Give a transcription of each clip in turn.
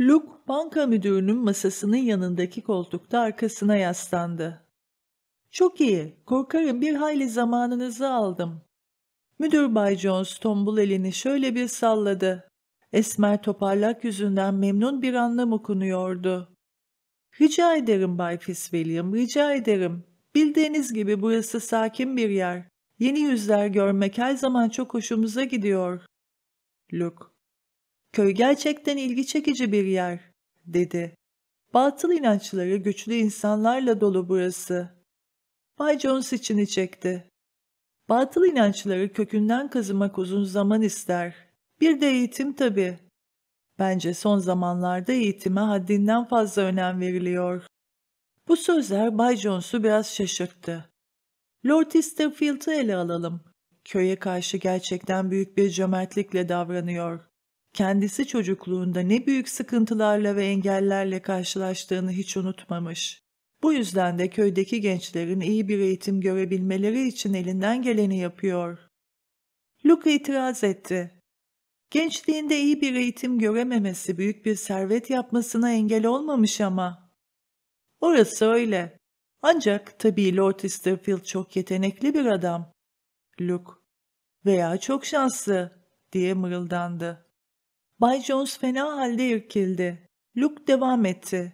Luke, banka müdürünün masasının yanındaki koltukta arkasına yaslandı. ''Çok iyi, korkarım bir hayli zamanınızı aldım.'' Müdür Bay Jones tombul elini şöyle bir salladı. Esmer toparlak yüzünden memnun bir anlam okunuyordu. ''Rica ederim Bay Fitzwilliam, rica ederim. Bildiğiniz gibi burası sakin bir yer. Yeni yüzler görmek her zaman çok hoşumuza gidiyor.'' Luke, Köy gerçekten ilgi çekici bir yer, dedi. Batıl inançları güçlü insanlarla dolu burası. Bay Jones içini çekti. Batıl inançları kökünden kazımak uzun zaman ister. Bir de eğitim tabii. Bence son zamanlarda eğitime haddinden fazla önem veriliyor. Bu sözler Bay Jones'u biraz şaşırttı. Lord Easterfield'ı ele alalım. Köye karşı gerçekten büyük bir cömertlikle davranıyor kendisi çocukluğunda ne büyük sıkıntılarla ve engellerle karşılaştığını hiç unutmamış. Bu yüzden de köydeki gençlerin iyi bir eğitim görebilmeleri için elinden geleni yapıyor. Luke itiraz etti. Gençliğinde iyi bir eğitim görememesi büyük bir servet yapmasına engel olmamış ama. Orası öyle. Ancak tabii Lord Easterfield çok yetenekli bir adam. Luke. Veya çok şanslı diye mırıldandı. Bay Jones fena halde irkildi. Luke devam etti.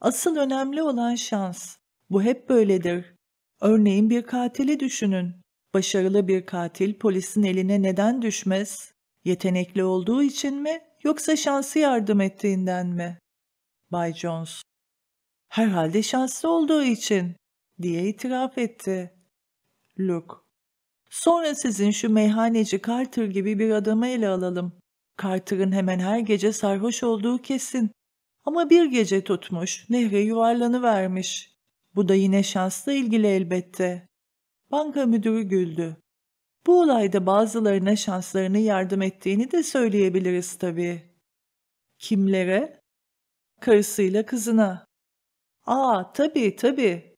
Asıl önemli olan şans. Bu hep böyledir. Örneğin bir katili düşünün. Başarılı bir katil polisin eline neden düşmez? Yetenekli olduğu için mi yoksa şansı yardım ettiğinden mi? Bay Jones. Herhalde şanslı olduğu için diye itiraf etti. Luke. Sonra sizin şu meyhaneci Carter gibi bir adamı ele alalım. Carter'ın hemen her gece sarhoş olduğu kesin. Ama bir gece tutmuş, nehre yuvarlanıvermiş. Bu da yine şansla ilgili elbette. Banka müdürü güldü. Bu olayda bazılarına şanslarını yardım ettiğini de söyleyebiliriz tabii. Kimlere? Karısıyla kızına. Aa tabii tabii.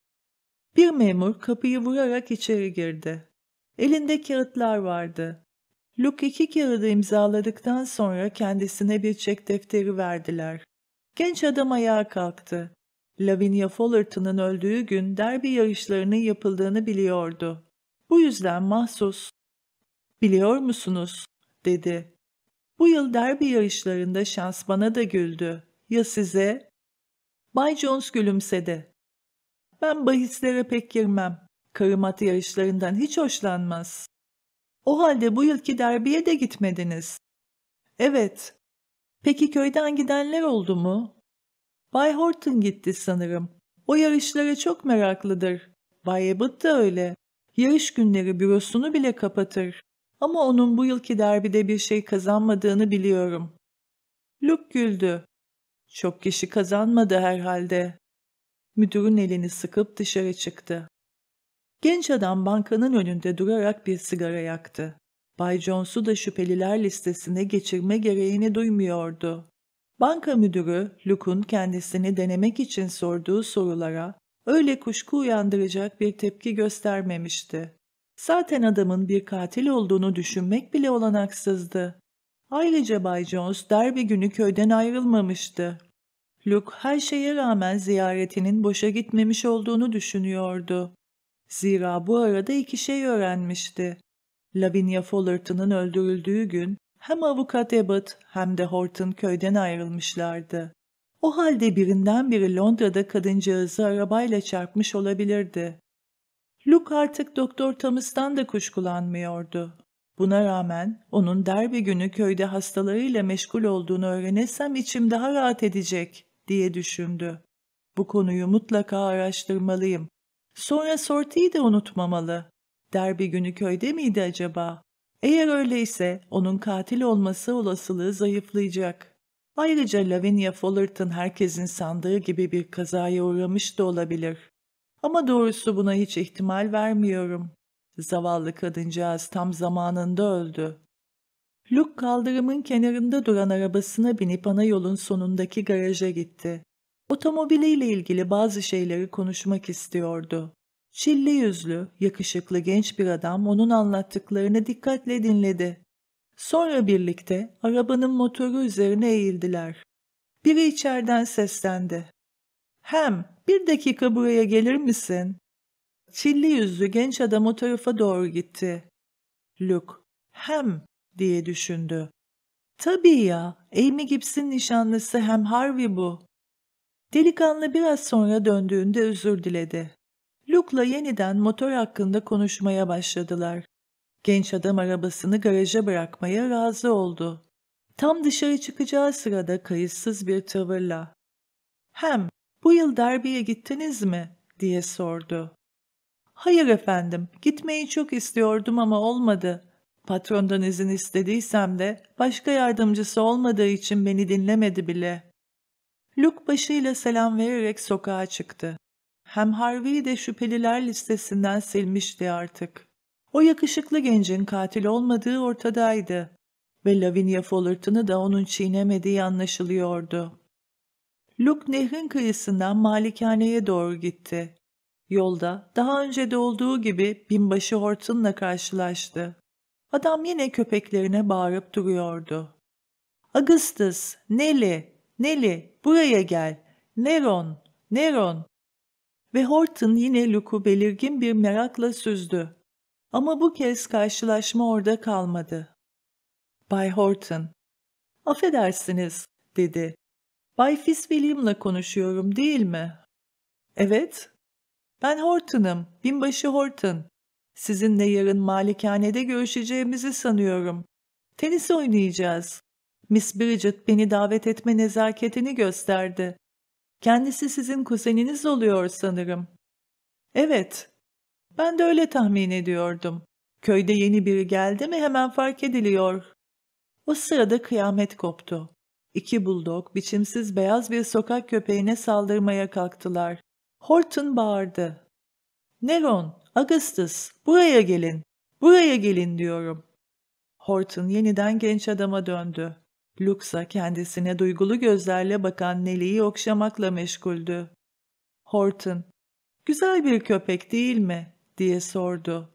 Bir memur kapıyı vurarak içeri girdi. Elinde kağıtlar vardı. Luke iki kağıdı imzaladıktan sonra kendisine bir çek defteri verdiler. Genç adam ayağa kalktı. Lavinia Fullerton'ın öldüğü gün derbi yarışlarının yapıldığını biliyordu. Bu yüzden mahsus, biliyor musunuz, dedi. Bu yıl derbi yarışlarında şans bana da güldü. Ya size? Bay Jones gülümsedi. Ben bahislere pek girmem. Karım at yarışlarından hiç hoşlanmaz. O halde bu yılki derbiye de gitmediniz. Evet. Peki köyden gidenler oldu mu? Bay Horton gitti sanırım. O yarışlara çok meraklıdır. Bay Abbott da öyle. Yarış günleri bürosunu bile kapatır. Ama onun bu yılki derbide bir şey kazanmadığını biliyorum. Luke güldü. Çok kişi kazanmadı herhalde. Müdürün elini sıkıp dışarı çıktı. Genç adam bankanın önünde durarak bir sigara yaktı. Bay Jones'u da şüpheliler listesine geçirme gereğini duymuyordu. Banka müdürü, Luke'un kendisini denemek için sorduğu sorulara öyle kuşku uyandıracak bir tepki göstermemişti. Zaten adamın bir katil olduğunu düşünmek bile olanaksızdı. Ayrıca Bay Jones derbi günü köyden ayrılmamıştı. Luke her şeye rağmen ziyaretinin boşa gitmemiş olduğunu düşünüyordu. Zira bu arada iki şey öğrenmişti. Lavinia Fullerton'ın öldürüldüğü gün hem avukat Abbott hem de Horton köyden ayrılmışlardı. O halde birinden biri Londra'da kadıncağızı arabayla çarpmış olabilirdi. Luke artık Doktor Thomas'tan da kuşkulanmıyordu. Buna rağmen onun derbi günü köyde hastalarıyla meşgul olduğunu öğrenirsem içim daha rahat edecek diye düşündü. Bu konuyu mutlaka araştırmalıyım. Sonra sortiyi de unutmamalı. Derbi günü köyde miydi acaba? Eğer öyleyse onun katil olması olasılığı zayıflayacak. Ayrıca Lavinia Fullerton herkesin sandığı gibi bir kazaya uğramış da olabilir. Ama doğrusu buna hiç ihtimal vermiyorum. Zavallı kadıncağız tam zamanında öldü. Luke kaldırımın kenarında duran arabasına binip ana yolun sonundaki garaja gitti. Otomobiliyle ilgili bazı şeyleri konuşmak istiyordu. Çilli yüzlü, yakışıklı genç bir adam onun anlattıklarını dikkatle dinledi. Sonra birlikte arabanın motoru üzerine eğildiler. Biri içeriden seslendi. Hem bir dakika buraya gelir misin? Çilli yüzlü genç adam o tarafa doğru gitti. Luke, hem diye düşündü. Tabii ya, Amy Gibson nişanlısı hem Harvey bu. Delikanlı biraz sonra döndüğünde özür diledi. Luke'la yeniden motor hakkında konuşmaya başladılar. Genç adam arabasını garaja bırakmaya razı oldu. Tam dışarı çıkacağı sırada kayıtsız bir tavırla. Hem bu yıl derbiye gittiniz mi? diye sordu. Hayır efendim, gitmeyi çok istiyordum ama olmadı. Patrondan izin istediysem de başka yardımcısı olmadığı için beni dinlemedi bile. Luke başıyla selam vererek sokağa çıktı. Hem Harvey de şüpheliler listesinden silmişti artık. O yakışıklı gencin katil olmadığı ortadaydı ve Lavinia Fullerton'ı da onun çiğnemediği anlaşılıyordu. Luke nehrin kıyısından malikaneye doğru gitti. Yolda daha önce de olduğu gibi binbaşı Horton'la karşılaştı. Adam yine köpeklerine bağırıp duruyordu. Augustus, Nelly, Neli, buraya gel. Neron, Neron. Ve Horton yine Luke'u belirgin bir merakla süzdü. Ama bu kez karşılaşma orada kalmadı. Bay Horton, affedersiniz, dedi. Bay Fitzwilliam'la konuşuyorum değil mi? Evet. Ben Horton'ım, binbaşı Horton. Sizinle yarın malikanede görüşeceğimizi sanıyorum. Tenis oynayacağız. Miss Bridget beni davet etme nezaketini gösterdi. Kendisi sizin kuzeniniz oluyor sanırım. Evet, ben de öyle tahmin ediyordum. Köyde yeni biri geldi mi hemen fark ediliyor. O sırada kıyamet koptu. İki buldog biçimsiz beyaz bir sokak köpeğine saldırmaya kalktılar. Horton bağırdı. Neron, Augustus, buraya gelin, buraya gelin diyorum. Horton yeniden genç adama döndü. Luxa kendisine duygulu gözlerle bakan Neli'yi okşamakla meşguldü. Horton, güzel bir köpek değil mi? diye sordu.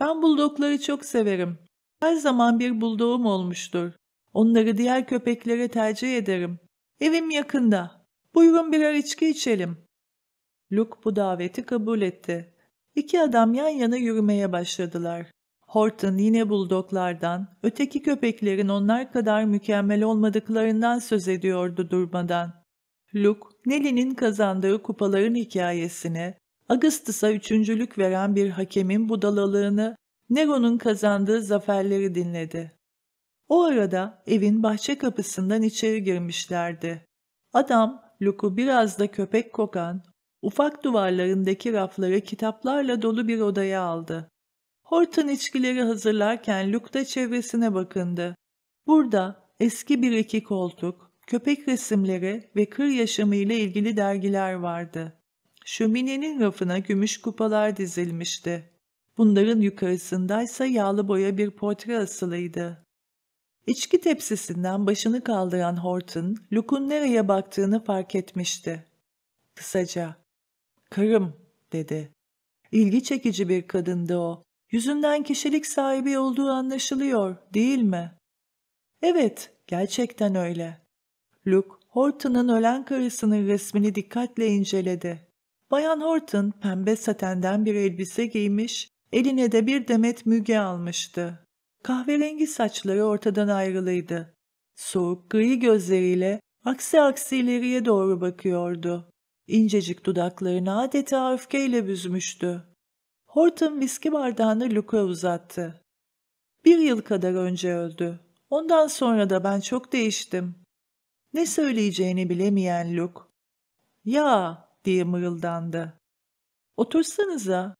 Ben buldokları çok severim. Her zaman bir buldoğum olmuştur. Onları diğer köpeklere tercih ederim. Evim yakında. Buyurun birer içki içelim. Luke bu daveti kabul etti. İki adam yan yana yürümeye başladılar. Horton yine buldoklardan, öteki köpeklerin onlar kadar mükemmel olmadıklarından söz ediyordu durmadan. Luke, Nelly'nin kazandığı kupaların hikayesine, Augustus'a üçüncülük veren bir hakemin budalalığını, Nero'nun kazandığı zaferleri dinledi. O arada evin bahçe kapısından içeri girmişlerdi. Adam, Luke'u biraz da köpek kokan, ufak duvarlarındaki rafları kitaplarla dolu bir odaya aldı. Horton içkileri hazırlarken Luke da çevresine bakındı. Burada eski bir iki koltuk, köpek resimleri ve kır yaşamıyla ilgili dergiler vardı. Şöminenin rafına gümüş kupalar dizilmişti. Bunların yukarısındaysa yağlı boya bir portre asılıydı. İçki tepsisinden başını kaldıran Horton, Luke'un nereye baktığını fark etmişti. Kısaca, ''Karım'' dedi. İlgi çekici bir kadındı o. Yüzünden kişilik sahibi olduğu anlaşılıyor, değil mi? Evet, gerçekten öyle. Luke, Horton'un ölen karısının resmini dikkatle inceledi. Bayan Horton, pembe satenden bir elbise giymiş, eline de bir demet müge almıştı. Kahverengi saçları ortadan ayrılıydı. Soğuk gri gözleriyle aksi aksi ileriye doğru bakıyordu. İncecik dudaklarını adeta öfkeyle büzmüştü. Horton viski bardağını Luke'a uzattı. Bir yıl kadar önce öldü. Ondan sonra da ben çok değiştim. Ne söyleyeceğini bilemeyen Luke, ''Ya!'' diye mırıldandı. ''Otursanıza.''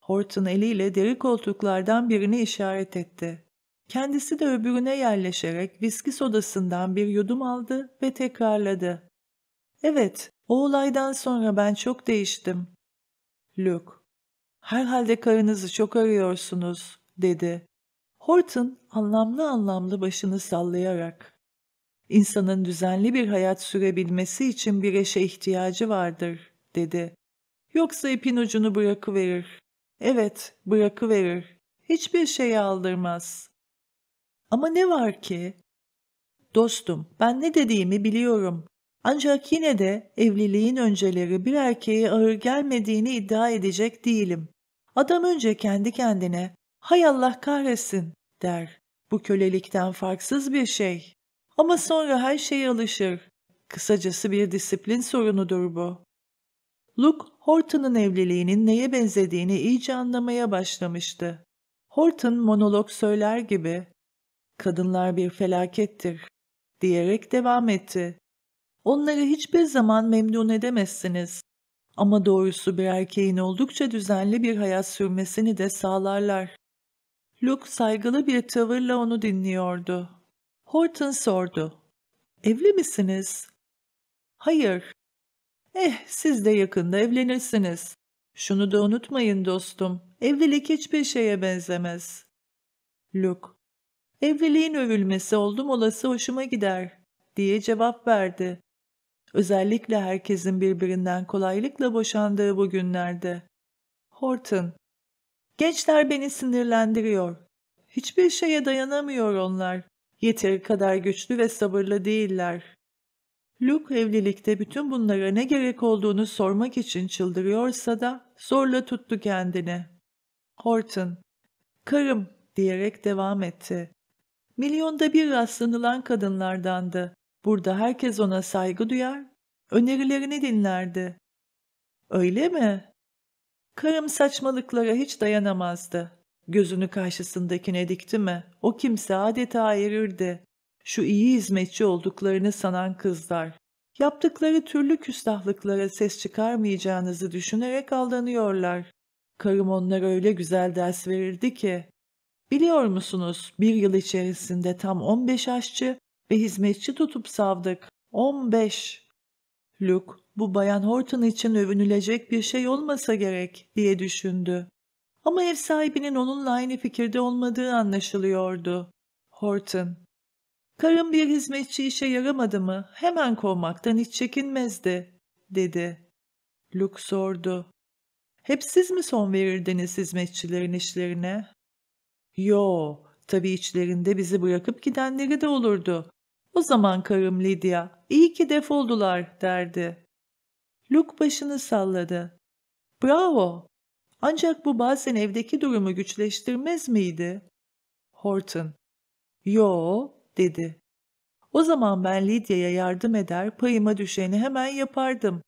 Horton eliyle deri koltuklardan birini işaret etti. Kendisi de öbürüne yerleşerek viski sodasından bir yudum aldı ve tekrarladı. ''Evet, o olaydan sonra ben çok değiştim.'' Luke, Herhalde karınızı çok arıyorsunuz, dedi. Horton anlamlı anlamlı başını sallayarak. İnsanın düzenli bir hayat sürebilmesi için bir eşe ihtiyacı vardır, dedi. Yoksa ipin ucunu bırakıverir. Evet, bırakıverir. Hiçbir şeyi aldırmaz. Ama ne var ki? Dostum, ben ne dediğimi biliyorum. Ancak yine de evliliğin önceleri bir erkeğe ağır gelmediğini iddia edecek değilim. Adam önce kendi kendine hay Allah kahretsin der. Bu kölelikten farksız bir şey. Ama sonra her şeye alışır. Kısacası bir disiplin sorunudur bu. Luke, Horton'un evliliğinin neye benzediğini iyice anlamaya başlamıştı. Horton monolog söyler gibi, ''Kadınlar bir felakettir.'' diyerek devam etti. ''Onları hiçbir zaman memnun edemezsiniz. Ama doğrusu bir erkeğin oldukça düzenli bir hayat sürmesini de sağlarlar. Luke saygılı bir tavırla onu dinliyordu. Horton sordu. Evli misiniz? Hayır. Eh siz de yakında evlenirsiniz. Şunu da unutmayın dostum. Evlilik hiçbir şeye benzemez. Luke. Evliliğin övülmesi oldum olası hoşuma gider diye cevap verdi. Özellikle herkesin birbirinden kolaylıkla boşandığı bu günlerde. Horton Gençler beni sinirlendiriyor. Hiçbir şeye dayanamıyor onlar. Yeteri kadar güçlü ve sabırlı değiller. Luke evlilikte bütün bunlara ne gerek olduğunu sormak için çıldırıyorsa da zorla tuttu kendini. Horton, karım diyerek devam etti. Milyonda bir rastlanılan kadınlardandı. Burada herkes ona saygı duyar, önerilerini dinlerdi. Öyle mi? Karım saçmalıklara hiç dayanamazdı. Gözünü karşısındakine dikti mi, o kimse adeta ayırırdı. Şu iyi hizmetçi olduklarını sanan kızlar. Yaptıkları türlü küstahlıklara ses çıkarmayacağınızı düşünerek aldanıyorlar. Karım onlara öyle güzel ders verirdi ki. Biliyor musunuz bir yıl içerisinde tam 15 aşçı ve hizmetçi tutup savdık. 15. Luke, bu Bayan Horton için övünülecek bir şey olmasa gerek diye düşündü. Ama ev sahibinin onunla aynı fikirde olmadığı anlaşılıyordu. Horton, karım bir hizmetçi işe yaramadı mı hemen kovmaktan hiç çekinmezdi, dedi. Luke sordu. Hep siz mi son verirdiniz hizmetçilerin işlerine? Yo, tabii içlerinde bizi bırakıp gidenleri de olurdu. O zaman karım Lydia, iyi ki defoldular derdi. Luke başını salladı. Bravo! Ancak bu bazen evdeki durumu güçleştirmez miydi? Horton. Yo, dedi. O zaman ben Lydia'ya yardım eder, payıma düşeni hemen yapardım.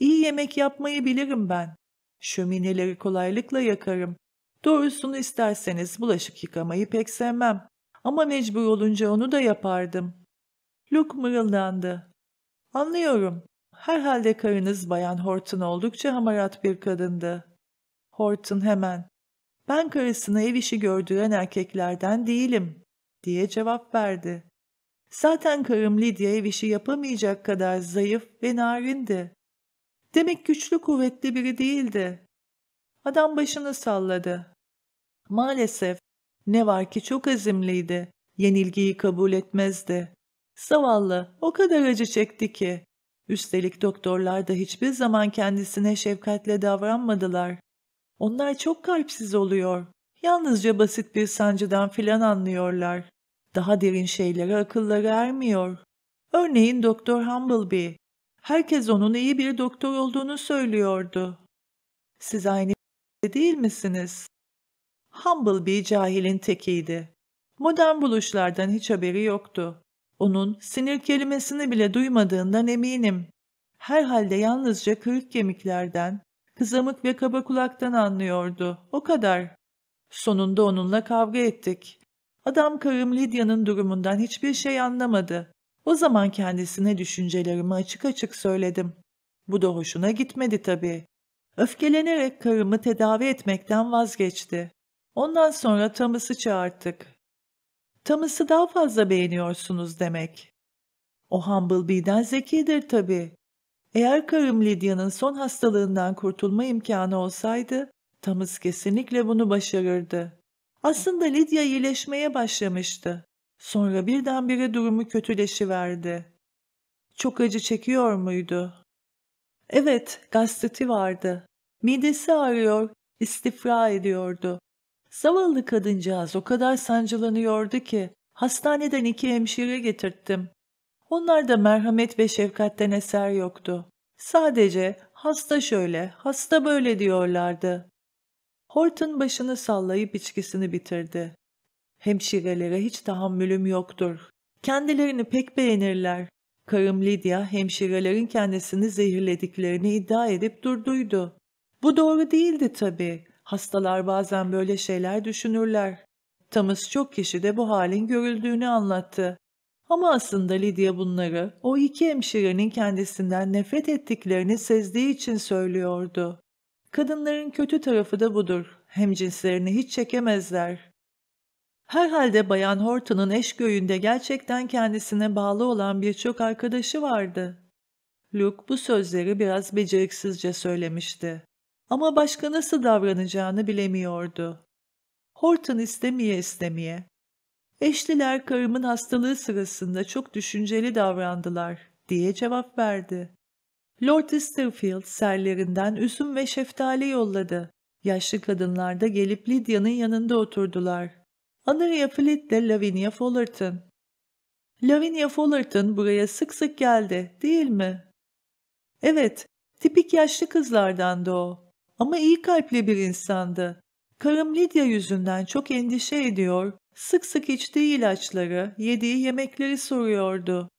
İyi yemek yapmayı bilirim ben. Şömineleri kolaylıkla yakarım. Doğrusunu isterseniz bulaşık yıkamayı pek sevmem. Ama mecbur olunca onu da yapardım. Luke mırıldandı. Anlıyorum. Herhalde karınız Bayan Horton oldukça hamarat bir kadındı. Horton hemen. Ben karısını ev işi gördüren erkeklerden değilim diye cevap verdi. Zaten karım Lydia ev işi yapamayacak kadar zayıf ve narindi. Demek güçlü kuvvetli biri değildi. Adam başını salladı. Maalesef ne var ki çok azimliydi. Yenilgiyi kabul etmezdi. Zavallı o kadar acı çekti ki. Üstelik doktorlar da hiçbir zaman kendisine şefkatle davranmadılar. Onlar çok kalpsiz oluyor. Yalnızca basit bir sancıdan filan anlıyorlar. Daha derin şeylere akılları ermiyor. Örneğin Doktor Humblebee. Herkes onun iyi bir doktor olduğunu söylüyordu. Siz aynı değil misiniz? Humblebee cahilin tekiydi. Modern buluşlardan hiç haberi yoktu. Onun sinir kelimesini bile duymadığından eminim. Herhalde yalnızca kırık kemiklerden, kızamık ve kaba kulaktan anlıyordu. O kadar. Sonunda onunla kavga ettik. Adam karım Lydia'nın durumundan hiçbir şey anlamadı. O zaman kendisine düşüncelerimi açık açık söyledim. Bu da hoşuna gitmedi tabii. Öfkelenerek karımı tedavi etmekten vazgeçti. Ondan sonra Thomas'ı çağırttık. Thomas'ı daha fazla beğeniyorsunuz demek. O Humblebee'den zekidir tabii. Eğer karım Lydia'nın son hastalığından kurtulma imkanı olsaydı, Thomas kesinlikle bunu başarırdı. Aslında Lydia iyileşmeye başlamıştı. Sonra birdenbire durumu kötüleşiverdi. Çok acı çekiyor muydu? Evet, gastriti vardı. Midesi ağrıyor, istifra ediyordu. Zavallı kadıncağız o kadar sancılanıyordu ki hastaneden iki hemşire getirttim. Onlar da merhamet ve şefkatten eser yoktu. Sadece hasta şöyle, hasta böyle diyorlardı. Horton başını sallayıp içkisini bitirdi. Hemşirelere hiç tahammülüm yoktur. Kendilerini pek beğenirler. Karım Lydia hemşirelerin kendisini zehirlediklerini iddia edip durduydu. Bu doğru değildi tabii. Hastalar bazen böyle şeyler düşünürler. Thomas çok kişi de bu halin görüldüğünü anlattı. Ama aslında Lydia bunları o iki hemşirenin kendisinden nefret ettiklerini sezdiği için söylüyordu. Kadınların kötü tarafı da budur. Hem cinslerini hiç çekemezler. Herhalde Bayan Horton'un eş göğünde gerçekten kendisine bağlı olan birçok arkadaşı vardı. Luke bu sözleri biraz beceriksizce söylemişti. Ama başka nasıl davranacağını bilemiyordu. Horton istemeye istemeye. Eşliler karımın hastalığı sırasında çok düşünceli davrandılar diye cevap verdi. Lord Esterfield serlerinden üzüm ve şeftali yolladı. Yaşlı kadınlar da gelip Lydia'nın yanında oturdular. Honoria Fleet de Lavinia Fullerton. Lavinia Fullerton buraya sık sık geldi değil mi? Evet, tipik yaşlı kızlardan da o. Ama iyi kalpli bir insandı. Karım Lydia yüzünden çok endişe ediyor, sık sık içtiği ilaçları, yediği yemekleri soruyordu.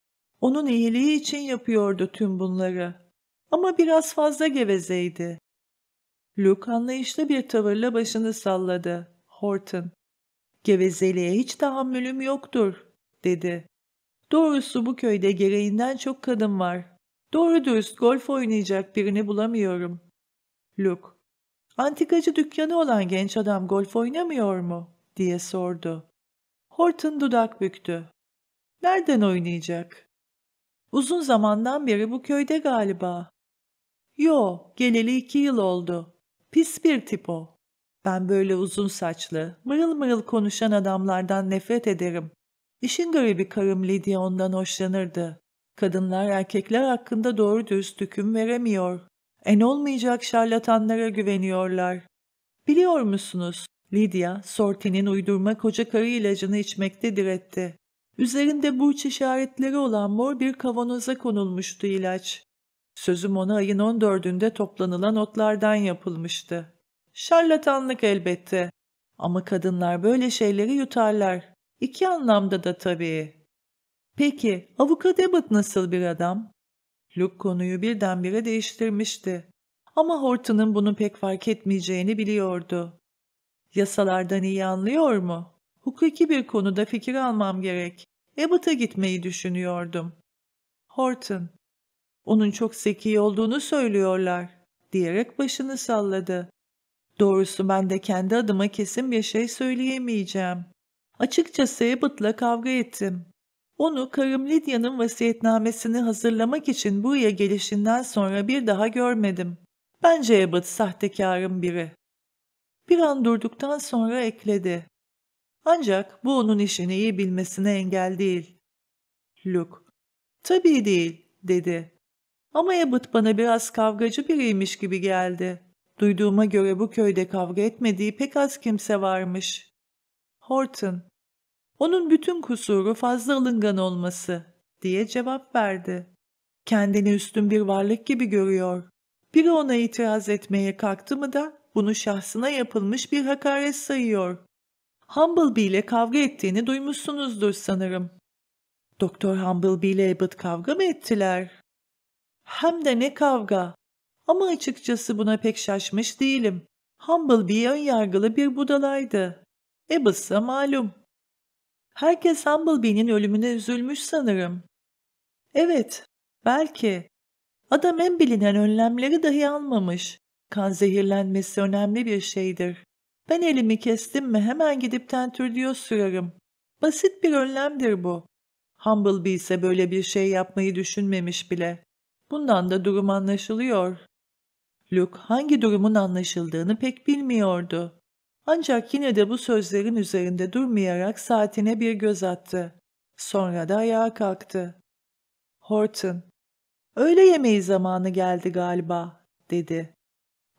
Onun iyiliği için yapıyordu tüm bunları. Ama biraz fazla gevezeydi. Luke anlayışlı bir tavırla başını salladı. Horton, gevezeliğe hiç tahammülüm yoktur, dedi. Doğrusu bu köyde gereğinden çok kadın var. Doğru dürüst golf oynayacak birini bulamıyorum. Luke, antikacı dükkanı olan genç adam golf oynamıyor mu? diye sordu. Horton dudak büktü. Nereden oynayacak? Uzun zamandan beri bu köyde galiba. Yo, geleli iki yıl oldu. Pis bir tip o. Ben böyle uzun saçlı, mırıl mırıl konuşan adamlardan nefret ederim. İşin garibi karım Lydia ondan hoşlanırdı. Kadınlar erkekler hakkında doğru dürüst hüküm veremiyor. En olmayacak şarlatanlara güveniyorlar. Biliyor musunuz? Lydia, Sorti'nin uydurma koca karı ilacını içmekte diretti. Üzerinde burç işaretleri olan mor bir kavanoza konulmuştu ilaç. Sözüm ona ayın 14'ünde toplanılan otlardan yapılmıştı. Şarlatanlık elbette. Ama kadınlar böyle şeyleri yutarlar. İki anlamda da tabii. Peki, avukat Abbott nasıl bir adam? Luke konuyu birdenbire değiştirmişti. Ama Horton'un bunu pek fark etmeyeceğini biliyordu. Yasalardan iyi anlıyor mu? Hukuki bir konuda fikir almam gerek. Abbott'a gitmeyi düşünüyordum. Horton, onun çok zeki olduğunu söylüyorlar, diyerek başını salladı. Doğrusu ben de kendi adıma kesin bir şey söyleyemeyeceğim. Açıkçası Abbott'la kavga ettim. Onu karım Lidya'nın vasiyetnamesini hazırlamak için buraya gelişinden sonra bir daha görmedim. Bence Ebat sahtekarın biri. Bir an durduktan sonra ekledi. Ancak bu onun işini iyi bilmesine engel değil. Luke, tabii değil, dedi. Ama Ebat bana biraz kavgacı biriymiş gibi geldi. Duyduğuma göre bu köyde kavga etmediği pek az kimse varmış. Horton, onun bütün kusuru fazla alıngan olması diye cevap verdi. Kendini üstün bir varlık gibi görüyor. Biri ona itiraz etmeye kalktı mı da bunu şahsına yapılmış bir hakaret sayıyor. Humblebee ile kavga ettiğini duymuşsunuzdur sanırım. Doktor Humblebee ile Abbott kavga mı ettiler? Hem de ne kavga. Ama açıkçası buna pek şaşmış değilim. Humblebee ön yargılı bir budalaydı. Abbott malum Herkes Humblebee'nin ölümüne üzülmüş sanırım. Evet, belki. Adam en bilinen önlemleri dahi almamış. Kan zehirlenmesi önemli bir şeydir. Ben elimi kestim mi hemen gidip tentürlüyor sürerim. Basit bir önlemdir bu. Humblebee ise böyle bir şey yapmayı düşünmemiş bile. Bundan da durum anlaşılıyor. Luke hangi durumun anlaşıldığını pek bilmiyordu. Ancak yine de bu sözlerin üzerinde durmayarak saatine bir göz attı. Sonra da ayağa kalktı. Horton, öğle yemeği zamanı geldi galiba, dedi.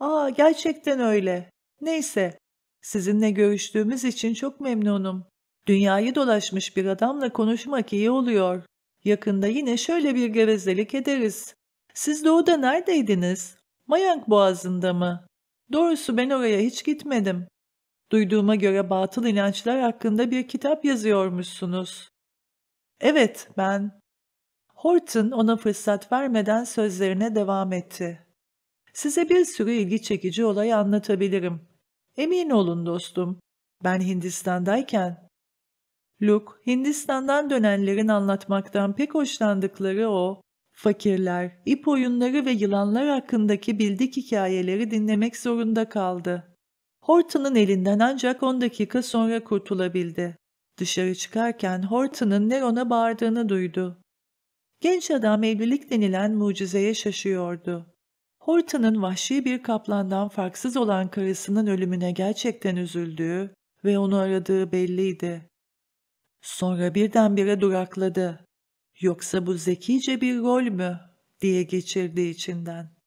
Aa, gerçekten öyle. Neyse, sizinle görüştüğümüz için çok memnunum. Dünyayı dolaşmış bir adamla konuşmak iyi oluyor. Yakında yine şöyle bir gevezelik ederiz. Siz doğuda neredeydiniz? Mayank boğazında mı? Doğrusu ben oraya hiç gitmedim. Duyduğuma göre batıl inançlar hakkında bir kitap yazıyormuşsunuz. Evet, ben. Horton ona fırsat vermeden sözlerine devam etti. Size bir sürü ilgi çekici olay anlatabilirim. Emin olun dostum, ben Hindistan'dayken. Luke, Hindistan'dan dönenlerin anlatmaktan pek hoşlandıkları o, fakirler, ip oyunları ve yılanlar hakkındaki bildik hikayeleri dinlemek zorunda kaldı. Horton'un elinden ancak 10 dakika sonra kurtulabildi. Dışarı çıkarken Horton'un Neron'a bağırdığını duydu. Genç adam evlilik denilen mucizeye şaşıyordu. Horton'un vahşi bir kaplandan farksız olan karısının ölümüne gerçekten üzüldüğü ve onu aradığı belliydi. Sonra birdenbire durakladı. Yoksa bu zekice bir rol mü diye geçirdi içinden.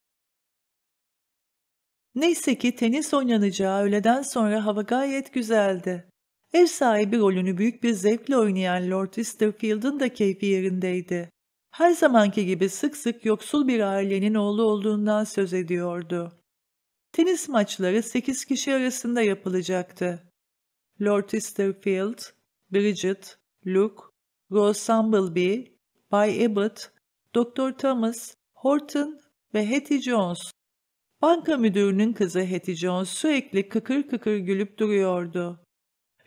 Neyse ki tenis oynanacağı öğleden sonra hava gayet güzeldi. Ev sahibi rolünü büyük bir zevkle oynayan Lord Chesterfield'ın da keyfi yerindeydi. Her zamanki gibi sık sık yoksul bir ailenin oğlu olduğundan söz ediyordu. Tenis maçları sekiz kişi arasında yapılacaktı. Lord Chesterfield, Bridget, Luke, Rose Sambleby, Bay Abbott, Dr. Thomas, Horton ve Hetty Jones Banka müdürünün kızı Hetty Jones sürekli kıkır kıkır gülüp duruyordu.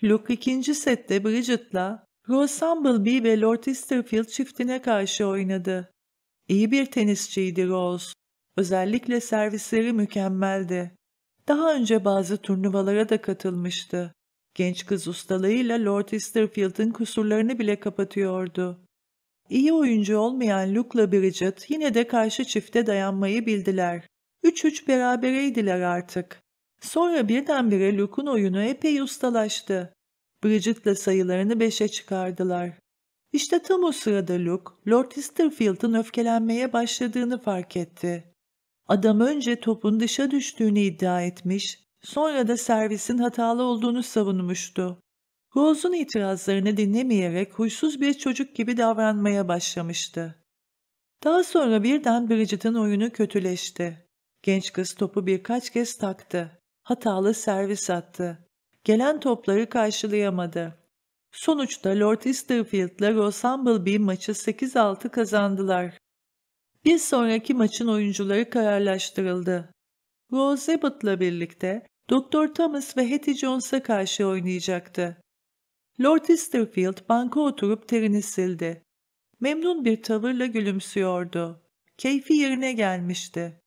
Luke ikinci sette Bridget'la Rose Humblebee ve Lord Easterfield çiftine karşı oynadı. İyi bir tenisçiydi Rose. Özellikle servisleri mükemmeldi. Daha önce bazı turnuvalara da katılmıştı. Genç kız ustalığıyla Lord Easterfield'ın kusurlarını bile kapatıyordu. İyi oyuncu olmayan Luke'la Bridget yine de karşı çifte dayanmayı bildiler. Üç üç berabereydiler artık. Sonra birdenbire Luke'un oyunu epey ustalaştı. Bridget'le sayılarını beşe çıkardılar. İşte tam o sırada Luke, Lord Easterfield'ın öfkelenmeye başladığını fark etti. Adam önce topun dışa düştüğünü iddia etmiş, sonra da servisin hatalı olduğunu savunmuştu. Rose'un itirazlarını dinlemeyerek huysuz bir çocuk gibi davranmaya başlamıştı. Daha sonra birden Bridget'in oyunu kötüleşti. Genç kız topu birkaç kez taktı. Hatalı servis attı. Gelen topları karşılayamadı. Sonuçta Lord Easterfield'la Rosambleby maçı 8-6 kazandılar. Bir sonraki maçın oyuncuları kararlaştırıldı. Rose Abbott'la birlikte Dr. Thomas ve Hetty Jones'a karşı oynayacaktı. Lord Easterfield banka oturup terini sildi. Memnun bir tavırla gülümsüyordu. Keyfi yerine gelmişti.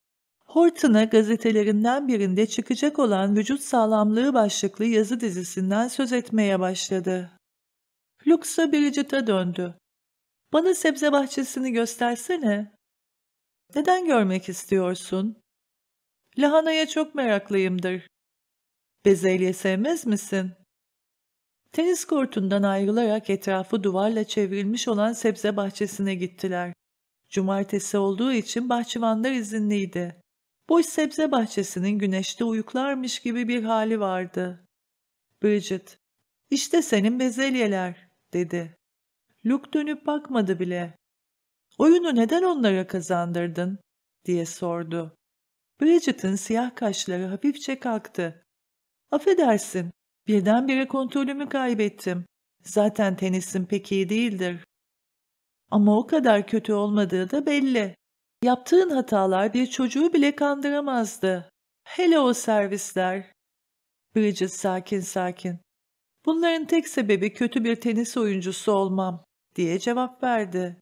Horton'a gazetelerinden birinde çıkacak olan vücut sağlamlığı başlıklı yazı dizisinden söz etmeye başladı. Lux'a Bridget'a döndü. Bana sebze bahçesini göstersene. Neden görmek istiyorsun? Lahanaya çok meraklıyımdır. Bezelye sevmez misin? Tenis kortundan ayrılarak etrafı duvarla çevrilmiş olan sebze bahçesine gittiler. Cumartesi olduğu için bahçıvanlar izinliydi. Boş sebze bahçesinin güneşte uyuklarmış gibi bir hali vardı. Bridget, işte senin bezelyeler, dedi. Luke dönüp bakmadı bile. Oyunu neden onlara kazandırdın, diye sordu. Bridget'in siyah kaşları hafifçe kalktı. Affedersin, birdenbire kontrolümü kaybettim. Zaten tenisin pek iyi değildir. Ama o kadar kötü olmadığı da belli. Yaptığın hatalar bir çocuğu bile kandıramazdı. Hele o servisler. Bridget sakin sakin. Bunların tek sebebi kötü bir tenis oyuncusu olmam diye cevap verdi.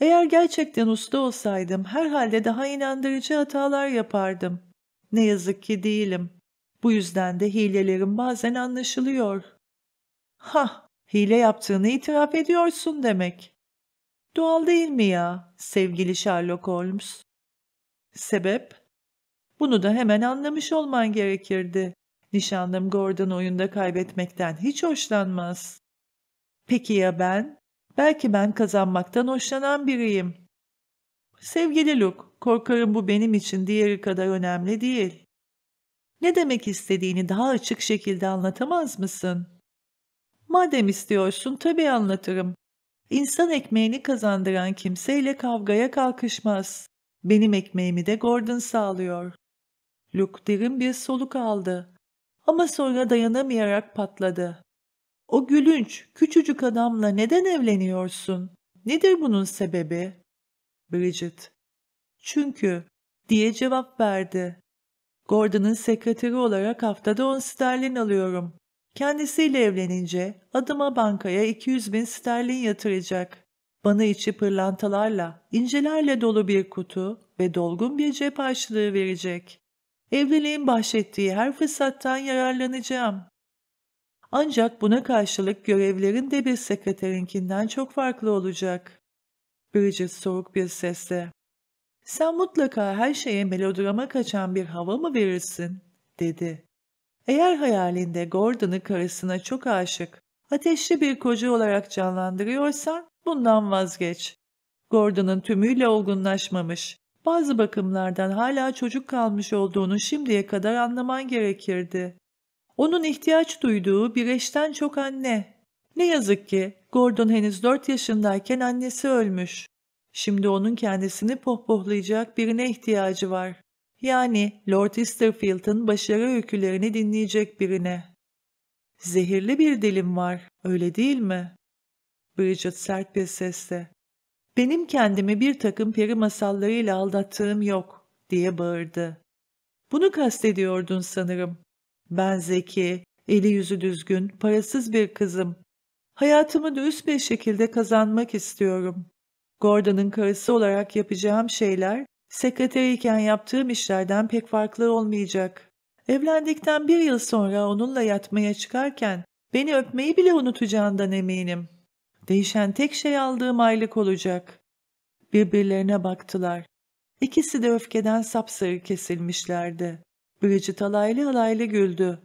Eğer gerçekten usta olsaydım herhalde daha inandırıcı hatalar yapardım. Ne yazık ki değilim. Bu yüzden de hilelerim bazen anlaşılıyor. Hah, hile yaptığını itiraf ediyorsun demek. Doğal değil mi ya sevgili Sherlock Holmes? Sebep? Bunu da hemen anlamış olman gerekirdi. Nişanlım Gordon oyunda kaybetmekten hiç hoşlanmaz. Peki ya ben? Belki ben kazanmaktan hoşlanan biriyim. Sevgili Luke, korkarım bu benim için diğeri kadar önemli değil. Ne demek istediğini daha açık şekilde anlatamaz mısın? Madem istiyorsun tabii anlatırım. İnsan ekmeğini kazandıran kimseyle kavgaya kalkışmaz. Benim ekmeğimi de Gordon sağlıyor. Luke derin bir soluk aldı. Ama sonra dayanamayarak patladı. O gülünç, küçücük adamla neden evleniyorsun? Nedir bunun sebebi? Bridget. Çünkü, diye cevap verdi. Gordon'ın sekreteri olarak haftada on sterlin alıyorum. Kendisiyle evlenince adıma bankaya 200 bin sterlin yatıracak. Bana içi pırlantalarla, incelerle dolu bir kutu ve dolgun bir cep açlığı verecek. Evliliğin bahşettiği her fırsattan yararlanacağım. Ancak buna karşılık görevlerin de bir sekreterinkinden çok farklı olacak. Bridget soğuk bir sesle. Sen mutlaka her şeye melodrama kaçan bir hava mı verirsin? dedi. Eğer hayalinde Gordon'ı karısına çok aşık, ateşli bir koca olarak canlandırıyorsan bundan vazgeç. Gordon'ın tümüyle olgunlaşmamış, bazı bakımlardan hala çocuk kalmış olduğunu şimdiye kadar anlaman gerekirdi. Onun ihtiyaç duyduğu bir eşten çok anne. Ne yazık ki Gordon henüz 4 yaşındayken annesi ölmüş. Şimdi onun kendisini pohpohlayacak birine ihtiyacı var. Yani Lord Easterfield'ın başarı öykülerini dinleyecek birine. Zehirli bir dilim var, öyle değil mi? Bridget sert bir sesle. Benim kendimi bir takım peri masallarıyla aldattığım yok, diye bağırdı. Bunu kastediyordun sanırım. Ben zeki, eli yüzü düzgün, parasız bir kızım. Hayatımı dürüst bir şekilde kazanmak istiyorum. Gordon'ın karısı olarak yapacağım şeyler Sekreteriyken yaptığım işlerden pek farklı olmayacak. Evlendikten bir yıl sonra onunla yatmaya çıkarken beni öpmeyi bile unutacağından eminim. Değişen tek şey aldığım aylık olacak. Birbirlerine baktılar. İkisi de öfkeden sapsarı kesilmişlerdi. Bridget alaylı alaylı güldü.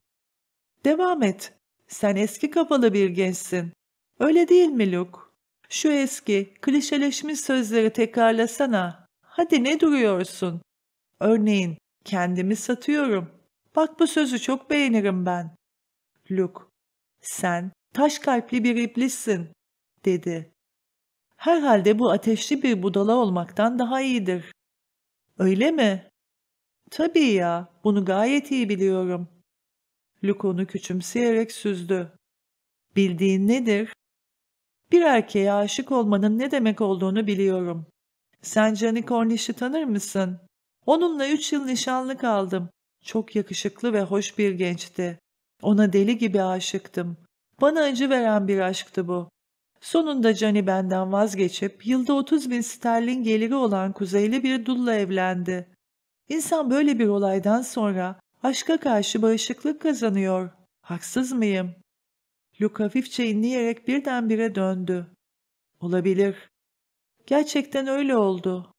Devam et. Sen eski kafalı bir gençsin. Öyle değil mi Luke? Şu eski, klişeleşmiş sözleri tekrarlasana. Hadi ne duruyorsun? Örneğin kendimi satıyorum. Bak bu sözü çok beğenirim ben. Luke, sen taş kalpli bir iblissin, dedi. Herhalde bu ateşli bir budala olmaktan daha iyidir. Öyle mi? Tabii ya, bunu gayet iyi biliyorum. Luke onu küçümseyerek süzdü. Bildiğin nedir? Bir erkeğe aşık olmanın ne demek olduğunu biliyorum. Sen Johnny Cornish'i tanır mısın? Onunla üç yıl nişanlı kaldım. Çok yakışıklı ve hoş bir gençti. Ona deli gibi aşıktım. Bana acı veren bir aşktı bu. Sonunda Johnny benden vazgeçip yılda 30 bin sterlin geliri olan kuzeyli bir dulla evlendi. İnsan böyle bir olaydan sonra aşka karşı bağışıklık kazanıyor. Haksız mıyım? Luke hafifçe inleyerek birdenbire döndü. Olabilir. Gerçekten öyle oldu.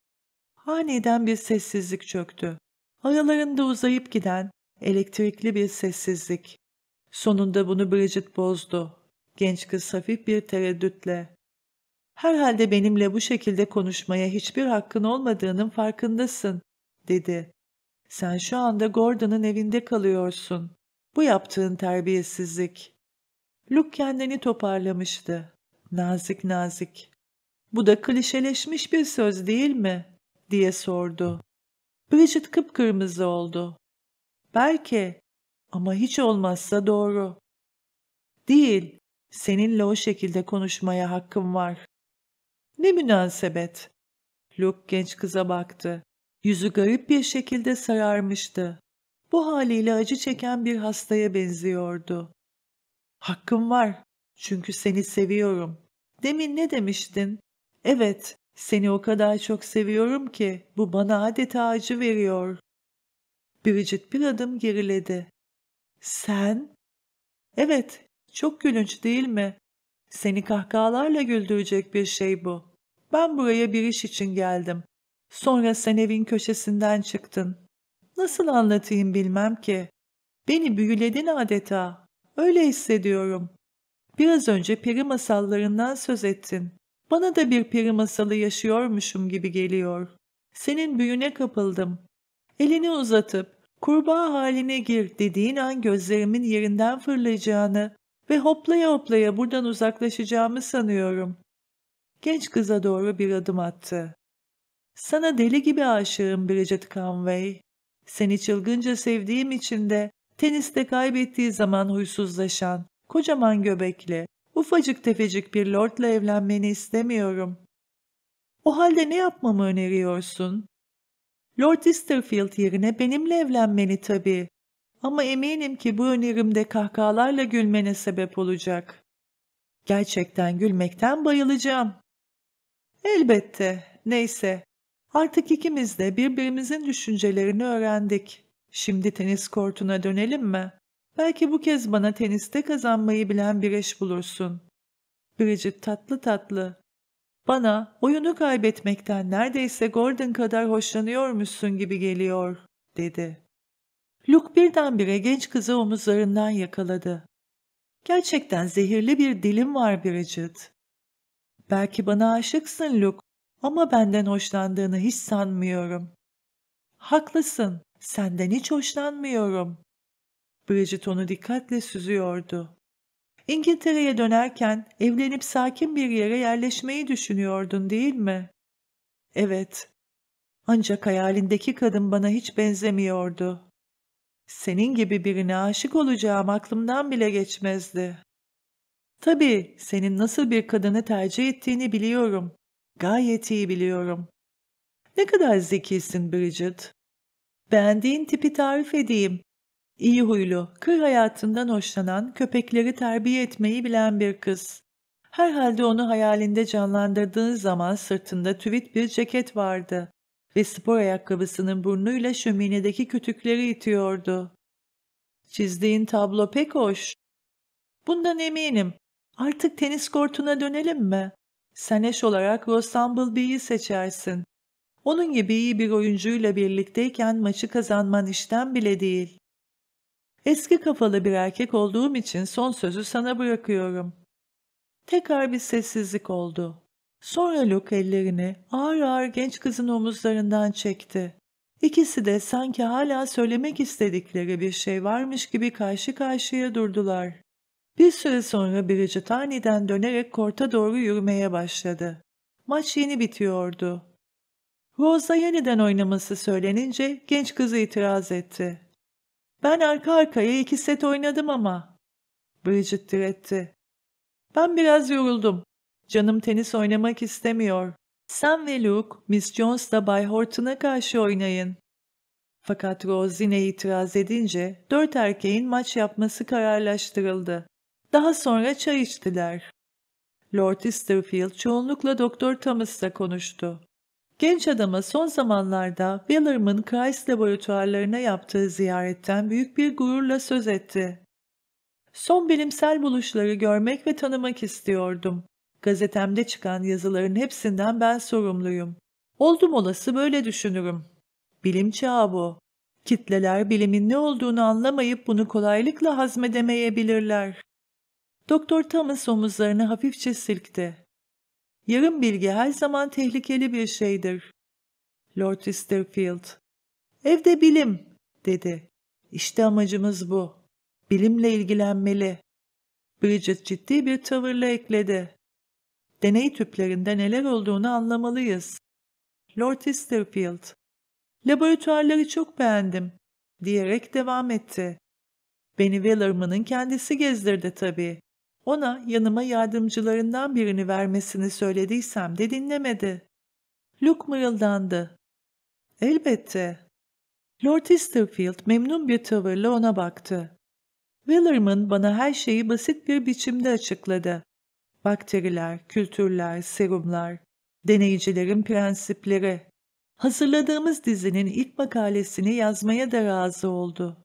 Haniden bir sessizlik çöktü. Aralarında uzayıp giden elektrikli bir sessizlik. Sonunda bunu Bridget bozdu. Genç kız hafif bir tereddütle. Herhalde benimle bu şekilde konuşmaya hiçbir hakkın olmadığının farkındasın, dedi. Sen şu anda Gordon'ın evinde kalıyorsun. Bu yaptığın terbiyesizlik. Luke kendini toparlamıştı. Nazik nazik. Bu da klişeleşmiş bir söz değil mi? diye sordu. Bridget kıpkırmızı oldu. Belki ama hiç olmazsa doğru. Değil, seninle o şekilde konuşmaya hakkım var. Ne münasebet. Luke genç kıza baktı. Yüzü garip bir şekilde sararmıştı. Bu haliyle acı çeken bir hastaya benziyordu. Hakkım var. Çünkü seni seviyorum. Demin ne demiştin? Evet, seni o kadar çok seviyorum ki bu bana adeta acı veriyor. Bridget bir adım geriledi. Sen? Evet, çok gülünç değil mi? Seni kahkahalarla güldürecek bir şey bu. Ben buraya bir iş için geldim. Sonra sen evin köşesinden çıktın. Nasıl anlatayım bilmem ki. Beni büyüledin adeta. Öyle hissediyorum. Biraz önce peri masallarından söz ettin. Bana da bir peri masalı yaşıyormuşum gibi geliyor. Senin büyüne kapıldım. Elini uzatıp kurbağa haline gir dediğin an gözlerimin yerinden fırlayacağını ve hoplaya hoplaya buradan uzaklaşacağımı sanıyorum. Genç kıza doğru bir adım attı. Sana deli gibi aşığım Bridget Conway. Seni çılgınca sevdiğim için de teniste kaybettiği zaman huysuzlaşan, kocaman göbekli, Ufacık tefecik bir lordla evlenmeni istemiyorum. O halde ne yapmamı öneriyorsun? Lord Easterfield yerine benimle evlenmeni tabii. Ama eminim ki bu önerimde kahkahalarla gülmene sebep olacak. Gerçekten gülmekten bayılacağım. Elbette. Neyse. Artık ikimiz de birbirimizin düşüncelerini öğrendik. Şimdi tenis kortuna dönelim mi? Belki bu kez bana teniste kazanmayı bilen bir eş bulursun. Bridget tatlı tatlı. Bana oyunu kaybetmekten neredeyse Gordon kadar hoşlanıyormuşsun gibi geliyor, dedi. Luke birdenbire genç kızı omuzlarından yakaladı. Gerçekten zehirli bir dilim var Bridget. Belki bana aşıksın Luke ama benden hoşlandığını hiç sanmıyorum. Haklısın, senden hiç hoşlanmıyorum. Bridget onu dikkatle süzüyordu. İngiltere'ye dönerken evlenip sakin bir yere yerleşmeyi düşünüyordun değil mi? Evet. Ancak hayalindeki kadın bana hiç benzemiyordu. Senin gibi birine aşık olacağım aklımdan bile geçmezdi. Tabii senin nasıl bir kadını tercih ettiğini biliyorum. Gayet iyi biliyorum. Ne kadar zekisin Bridget. Beğendiğin tipi tarif edeyim. İyi huylu, kır hayatından hoşlanan, köpekleri terbiye etmeyi bilen bir kız. Herhalde onu hayalinde canlandırdığın zaman sırtında tüvit bir ceket vardı ve spor ayakkabısının burnuyla şöminedeki kütükleri itiyordu. Çizdiğin tablo pek hoş. Bundan eminim. Artık tenis kortuna dönelim mi? Sen eş olarak Rossamblebee'yi seçersin. Onun gibi iyi bir oyuncuyla birlikteyken maçı kazanman işten bile değil. Eski kafalı bir erkek olduğum için son sözü sana bırakıyorum. Tekrar bir sessizlik oldu. Sonra Luke ellerini ağır ağır genç kızın omuzlarından çekti. İkisi de sanki hala söylemek istedikleri bir şey varmış gibi karşı karşıya durdular. Bir süre sonra Bridget aniden dönerek korta doğru yürümeye başladı. Maç yeni bitiyordu. Rose'la yeniden oynaması söylenince genç kızı itiraz etti. Ben arka arkaya iki set oynadım ama. Bridget diretti. Ben biraz yoruldum. Canım tenis oynamak istemiyor. Sen ve Luke, Miss da Bay Horton'a karşı oynayın. Fakat Rose yine itiraz edince dört erkeğin maç yapması kararlaştırıldı. Daha sonra çay içtiler. Lord Easterfield çoğunlukla Doktor Thomas'la konuştu. Genç adama son zamanlarda Willerman Kreis laboratuvarlarına yaptığı ziyaretten büyük bir gururla söz etti. Son bilimsel buluşları görmek ve tanımak istiyordum. Gazetemde çıkan yazıların hepsinden ben sorumluyum. Oldum olası böyle düşünürüm. Bilim çağı bu. Kitleler bilimin ne olduğunu anlamayıp bunu kolaylıkla hazmedemeyebilirler. Doktor Thomas omuzlarını hafifçe silkti. Yarım bilgi her zaman tehlikeli bir şeydir. Lord Chesterfield. Evde bilim, dedi. İşte amacımız bu. Bilimle ilgilenmeli. Bridget ciddi bir tavırla ekledi. Deney tüplerinde neler olduğunu anlamalıyız. Lord Chesterfield. Laboratuvarları çok beğendim, diyerek devam etti. Beni Willerman'ın kendisi gezdirdi tabii. Ona yanıma yardımcılarından birini vermesini söylediysem de dinlemedi. Luke mırıldandı. Elbette. Lord Easterfield memnun bir tavırla ona baktı. Willerman bana her şeyi basit bir biçimde açıkladı. Bakteriler, kültürler, serumlar, deneyicilerin prensipleri. Hazırladığımız dizinin ilk makalesini yazmaya da razı oldu.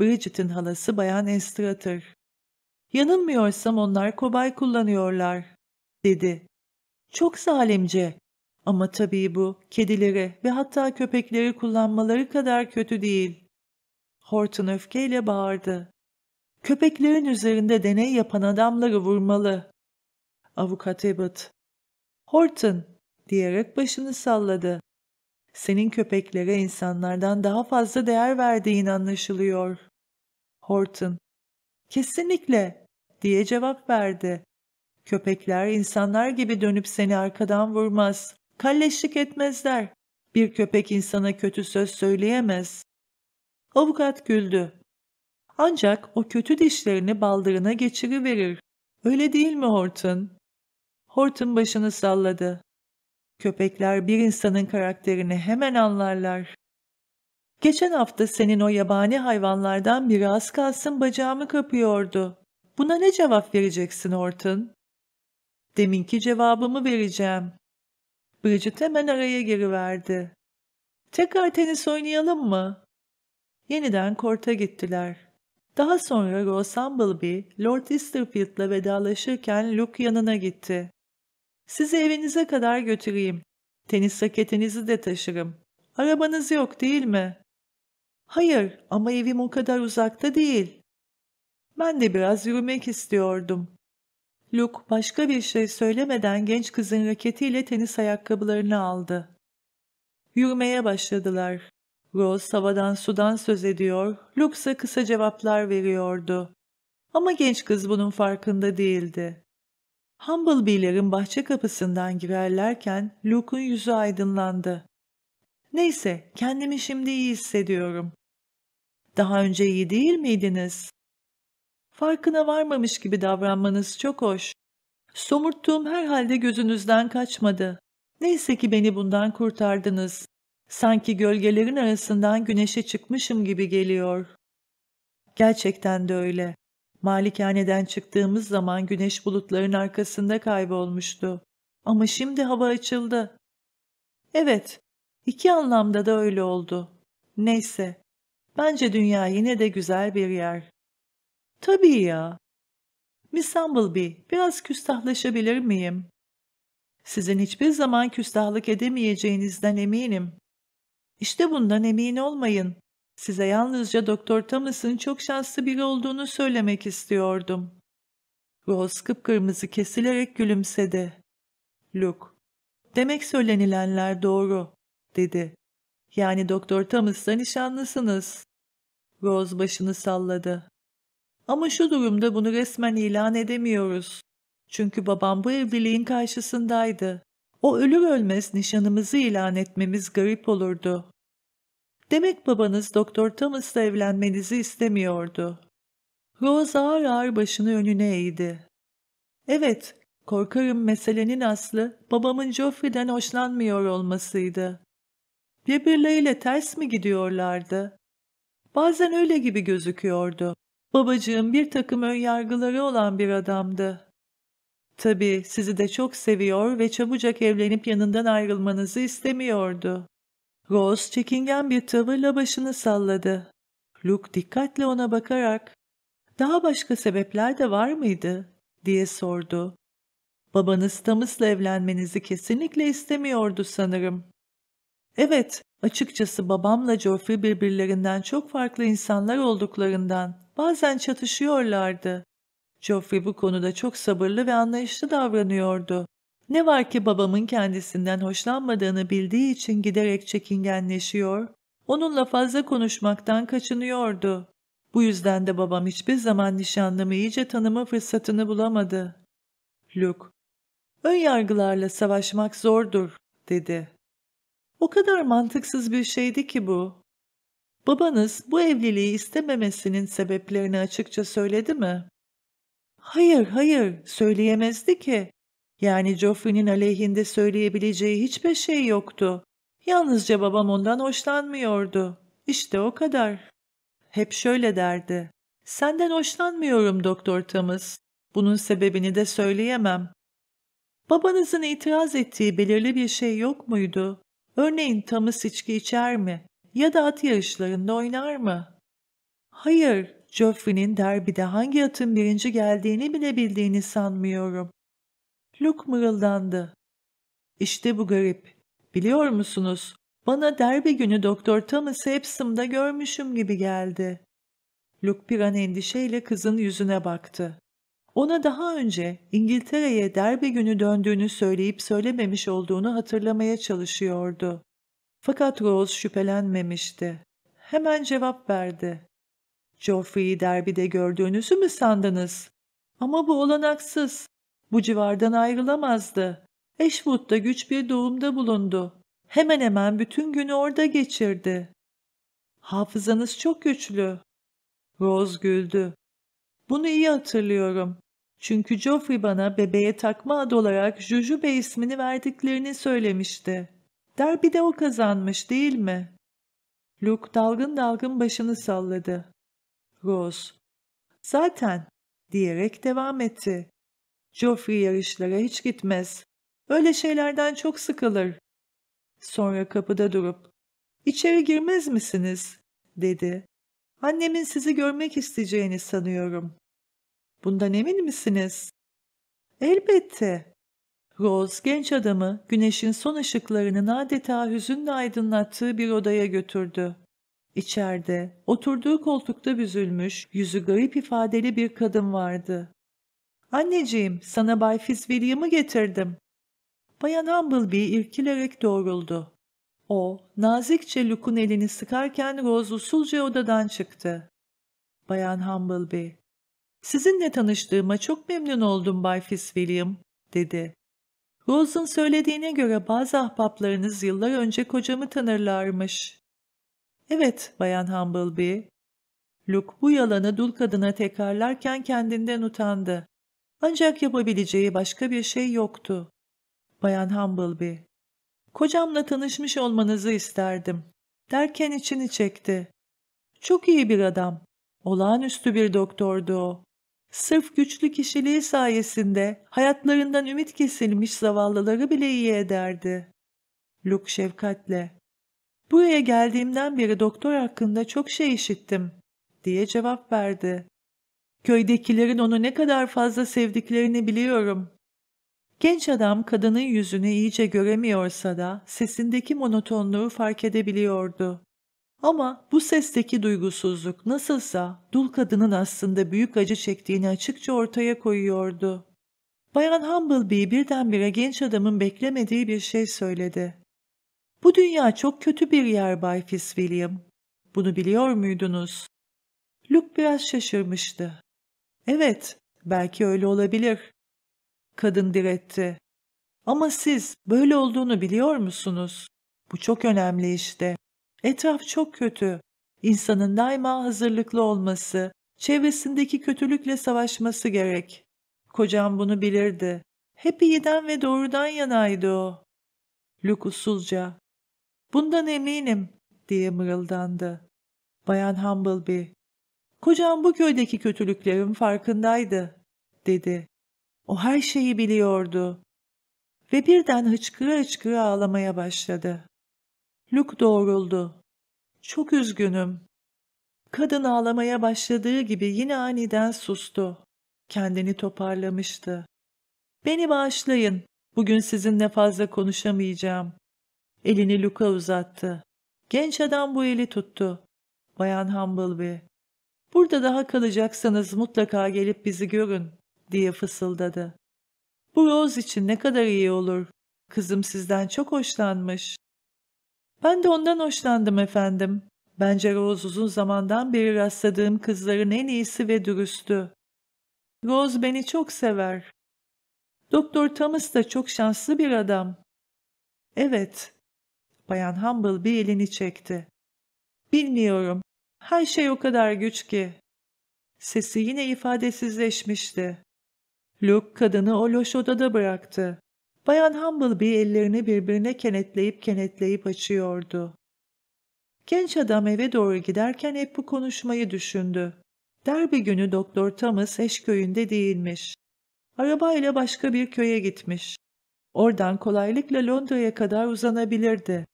Bridget'in halası Bayan Estrater. Yanılmıyorsam onlar kobay kullanıyorlar, dedi. Çok zalimce. Ama tabii bu kedileri ve hatta köpekleri kullanmaları kadar kötü değil. Horton öfkeyle bağırdı. Köpeklerin üzerinde deney yapan adamları vurmalı. Avukat Abbott. Horton diyerek başını salladı. Senin köpeklere insanlardan daha fazla değer verdiğin anlaşılıyor. Horton. Kesinlikle diye cevap verdi. Köpekler insanlar gibi dönüp seni arkadan vurmaz, kalleşlik etmezler. Bir köpek insana kötü söz söyleyemez. Avukat güldü. Ancak o kötü dişlerini baldırına geçiriverir. Öyle değil mi Horton? Horton başını salladı. Köpekler bir insanın karakterini hemen anlarlar. Geçen hafta senin o yabani hayvanlardan biri az kalsın bacağımı kapıyordu. Buna ne cevap vereceksin Orton? Deminki cevabımı vereceğim. Bridget hemen araya geri verdi. Tekrar tenis oynayalım mı? Yeniden korta gittiler. Daha sonra Rose Humbleby, Lord Easterfield'la vedalaşırken Luke yanına gitti. Sizi evinize kadar götüreyim. Tenis raketinizi de taşırım. Arabanız yok değil mi? Hayır ama evim o kadar uzakta değil. Ben de biraz yürümek istiyordum. Luke başka bir şey söylemeden genç kızın raketiyle tenis ayakkabılarını aldı. Yürümeye başladılar. Rose havadan sudan söz ediyor, Luke ise kısa cevaplar veriyordu. Ama genç kız bunun farkında değildi. Humblebee'lerin bahçe kapısından girerlerken Luke'un yüzü aydınlandı. Neyse, kendimi şimdi iyi hissediyorum. Daha önce iyi değil miydiniz? Farkına varmamış gibi davranmanız çok hoş. Somurttuğum herhalde gözünüzden kaçmadı. Neyse ki beni bundan kurtardınız. Sanki gölgelerin arasından güneşe çıkmışım gibi geliyor. Gerçekten de öyle. Malikaneden çıktığımız zaman güneş bulutların arkasında kaybolmuştu. Ama şimdi hava açıldı. Evet, iki anlamda da öyle oldu. Neyse, bence dünya yine de güzel bir yer. Tabii ya. Miss Humblebee, biraz küstahlaşabilir miyim? Sizin hiçbir zaman küstahlık edemeyeceğinizden eminim. İşte bundan emin olmayın. Size yalnızca Doktor Thomas'ın çok şanslı biri olduğunu söylemek istiyordum. Rose kıpkırmızı kesilerek gülümsedi. Luke, demek söylenilenler doğru, dedi. Yani Doktor Thomas'la nişanlısınız. Rose başını salladı. Ama şu durumda bunu resmen ilan edemiyoruz. Çünkü babam bu evliliğin karşısındaydı. O ölür ölmez nişanımızı ilan etmemiz garip olurdu. Demek babanız Doktor Thomas'la evlenmenizi istemiyordu. Rose ağır ağır başını önüne eğdi. Evet, korkarım meselenin aslı babamın Geoffrey'den hoşlanmıyor olmasıydı. Birbirleriyle ters mi gidiyorlardı? Bazen öyle gibi gözüküyordu. Babacığım bir takım önyargıları olan bir adamdı. Tabii sizi de çok seviyor ve çabucak evlenip yanından ayrılmanızı istemiyordu. Rose çekingen bir tavırla başını salladı. Luke dikkatle ona bakarak ''Daha başka sebepler de var mıydı?'' diye sordu. ''Babanız Thomas'la evlenmenizi kesinlikle istemiyordu sanırım.'' ''Evet, açıkçası babamla Geoffrey birbirlerinden çok farklı insanlar olduklarından bazen çatışıyorlardı. Joffrey bu konuda çok sabırlı ve anlayışlı davranıyordu. Ne var ki babamın kendisinden hoşlanmadığını bildiği için giderek çekingenleşiyor, onunla fazla konuşmaktan kaçınıyordu. Bu yüzden de babam hiçbir zaman nişanlımı iyice tanıma fırsatını bulamadı. Luke, ön yargılarla savaşmak zordur, dedi. O kadar mantıksız bir şeydi ki bu. Babanız bu evliliği istememesinin sebeplerini açıkça söyledi mi? Hayır, hayır, söyleyemezdi ki. Yani Joffrey'nin aleyhinde söyleyebileceği hiçbir şey yoktu. Yalnızca babam ondan hoşlanmıyordu. İşte o kadar. Hep şöyle derdi. Senden hoşlanmıyorum Doktor Thomas. Bunun sebebini de söyleyemem. Babanızın itiraz ettiği belirli bir şey yok muydu? Örneğin Thomas içki içer mi? ya da at yarışlarında oynar mı? Hayır, Joffrey'nin derbide hangi atın birinci geldiğini bile bildiğini sanmıyorum. Luke mırıldandı. İşte bu garip. Biliyor musunuz, bana derbi günü Doktor Thomas Epsom'da görmüşüm gibi geldi. Luke bir an endişeyle kızın yüzüne baktı. Ona daha önce İngiltere'ye derbi günü döndüğünü söyleyip söylememiş olduğunu hatırlamaya çalışıyordu. Fakat Rose şüphelenmemişti. Hemen cevap verdi. Joffrey'i derbide gördüğünüzü mü sandınız? Ama bu olanaksız. Bu civardan ayrılamazdı. Eşwood'da güç bir doğumda bulundu. Hemen hemen bütün günü orada geçirdi. Hafızanız çok güçlü. Rose güldü. Bunu iyi hatırlıyorum. Çünkü Joffrey bana bebeğe takma ad olarak Jujube ismini verdiklerini söylemişti. Derbi de o kazanmış değil mi? Luke dalgın dalgın başını salladı. Rose, zaten diyerek devam etti. Joffrey yarışlara hiç gitmez. Öyle şeylerden çok sıkılır. Sonra kapıda durup, içeri girmez misiniz? dedi. Annemin sizi görmek isteyeceğini sanıyorum. Bundan emin misiniz? Elbette. Rose genç adamı güneşin son ışıklarının adeta hüzünle aydınlattığı bir odaya götürdü. İçeride, oturduğu koltukta büzülmüş, yüzü garip ifadeli bir kadın vardı. ''Anneciğim, sana Bay Fitzwilliam'ı getirdim.'' Bayan Humblebee irkilerek doğruldu. O, nazikçe Luke'un elini sıkarken Rose usulca odadan çıktı. Bayan Humblebee, ''Sizinle tanıştığıma çok memnun oldum Bay Fitzwilliam.'' dedi. Rose'un söylediğine göre bazı ahbaplarınız yıllar önce kocamı tanırlarmış. Evet, Bayan Humblebee. Luke bu yalanı dul kadına tekrarlarken kendinden utandı. Ancak yapabileceği başka bir şey yoktu. Bayan Humblebee. Kocamla tanışmış olmanızı isterdim. Derken içini çekti. Çok iyi bir adam. Olağanüstü bir doktordu o. Sırf güçlü kişiliği sayesinde hayatlarından ümit kesilmiş zavallıları bile iyi ederdi. Luke şefkatle. Buraya geldiğimden beri doktor hakkında çok şey işittim diye cevap verdi. Köydekilerin onu ne kadar fazla sevdiklerini biliyorum. Genç adam kadının yüzünü iyice göremiyorsa da sesindeki monotonluğu fark edebiliyordu. Ama bu sesteki duygusuzluk nasılsa dul kadının aslında büyük acı çektiğini açıkça ortaya koyuyordu. Bayan Humblebee birdenbire genç adamın beklemediği bir şey söyledi. Bu dünya çok kötü bir yer Bay Fitzwilliam. Bunu biliyor muydunuz? Luke biraz şaşırmıştı. Evet, belki öyle olabilir. Kadın diretti. Ama siz böyle olduğunu biliyor musunuz? Bu çok önemli işte. Etraf çok kötü. İnsanın daima hazırlıklı olması, çevresindeki kötülükle savaşması gerek. Kocam bunu bilirdi. Hep iyiden ve doğrudan yanaydı o. Luke usulca. Bundan eminim diye mırıldandı. Bayan Humbleby. Kocam bu köydeki kötülüklerin farkındaydı dedi. O her şeyi biliyordu. Ve birden hıçkıra hıçkıra ağlamaya başladı. Luke doğruldu. Çok üzgünüm. Kadın ağlamaya başladığı gibi yine aniden sustu. Kendini toparlamıştı. Beni bağışlayın. Bugün sizinle fazla konuşamayacağım. Elini Luke'a uzattı. Genç adam bu eli tuttu. Bayan Humbleby. Burada daha kalacaksanız mutlaka gelip bizi görün diye fısıldadı. Bu Rose için ne kadar iyi olur. Kızım sizden çok hoşlanmış. Ben de ondan hoşlandım efendim. Bence Rose uzun zamandan beri rastladığım kızların en iyisi ve dürüstü. Rose beni çok sever. Doktor Thomas da çok şanslı bir adam. Evet. Bayan Humble bir elini çekti. Bilmiyorum. Her şey o kadar güç ki. Sesi yine ifadesizleşmişti. Luke kadını o loş odada bıraktı. Bayan Humblebee ellerini birbirine kenetleyip kenetleyip açıyordu. Genç adam eve doğru giderken hep bu konuşmayı düşündü. Derbi günü Doktor Thomas eş köyünde değilmiş. Arabayla başka bir köye gitmiş. Oradan kolaylıkla Londra'ya kadar uzanabilirdi.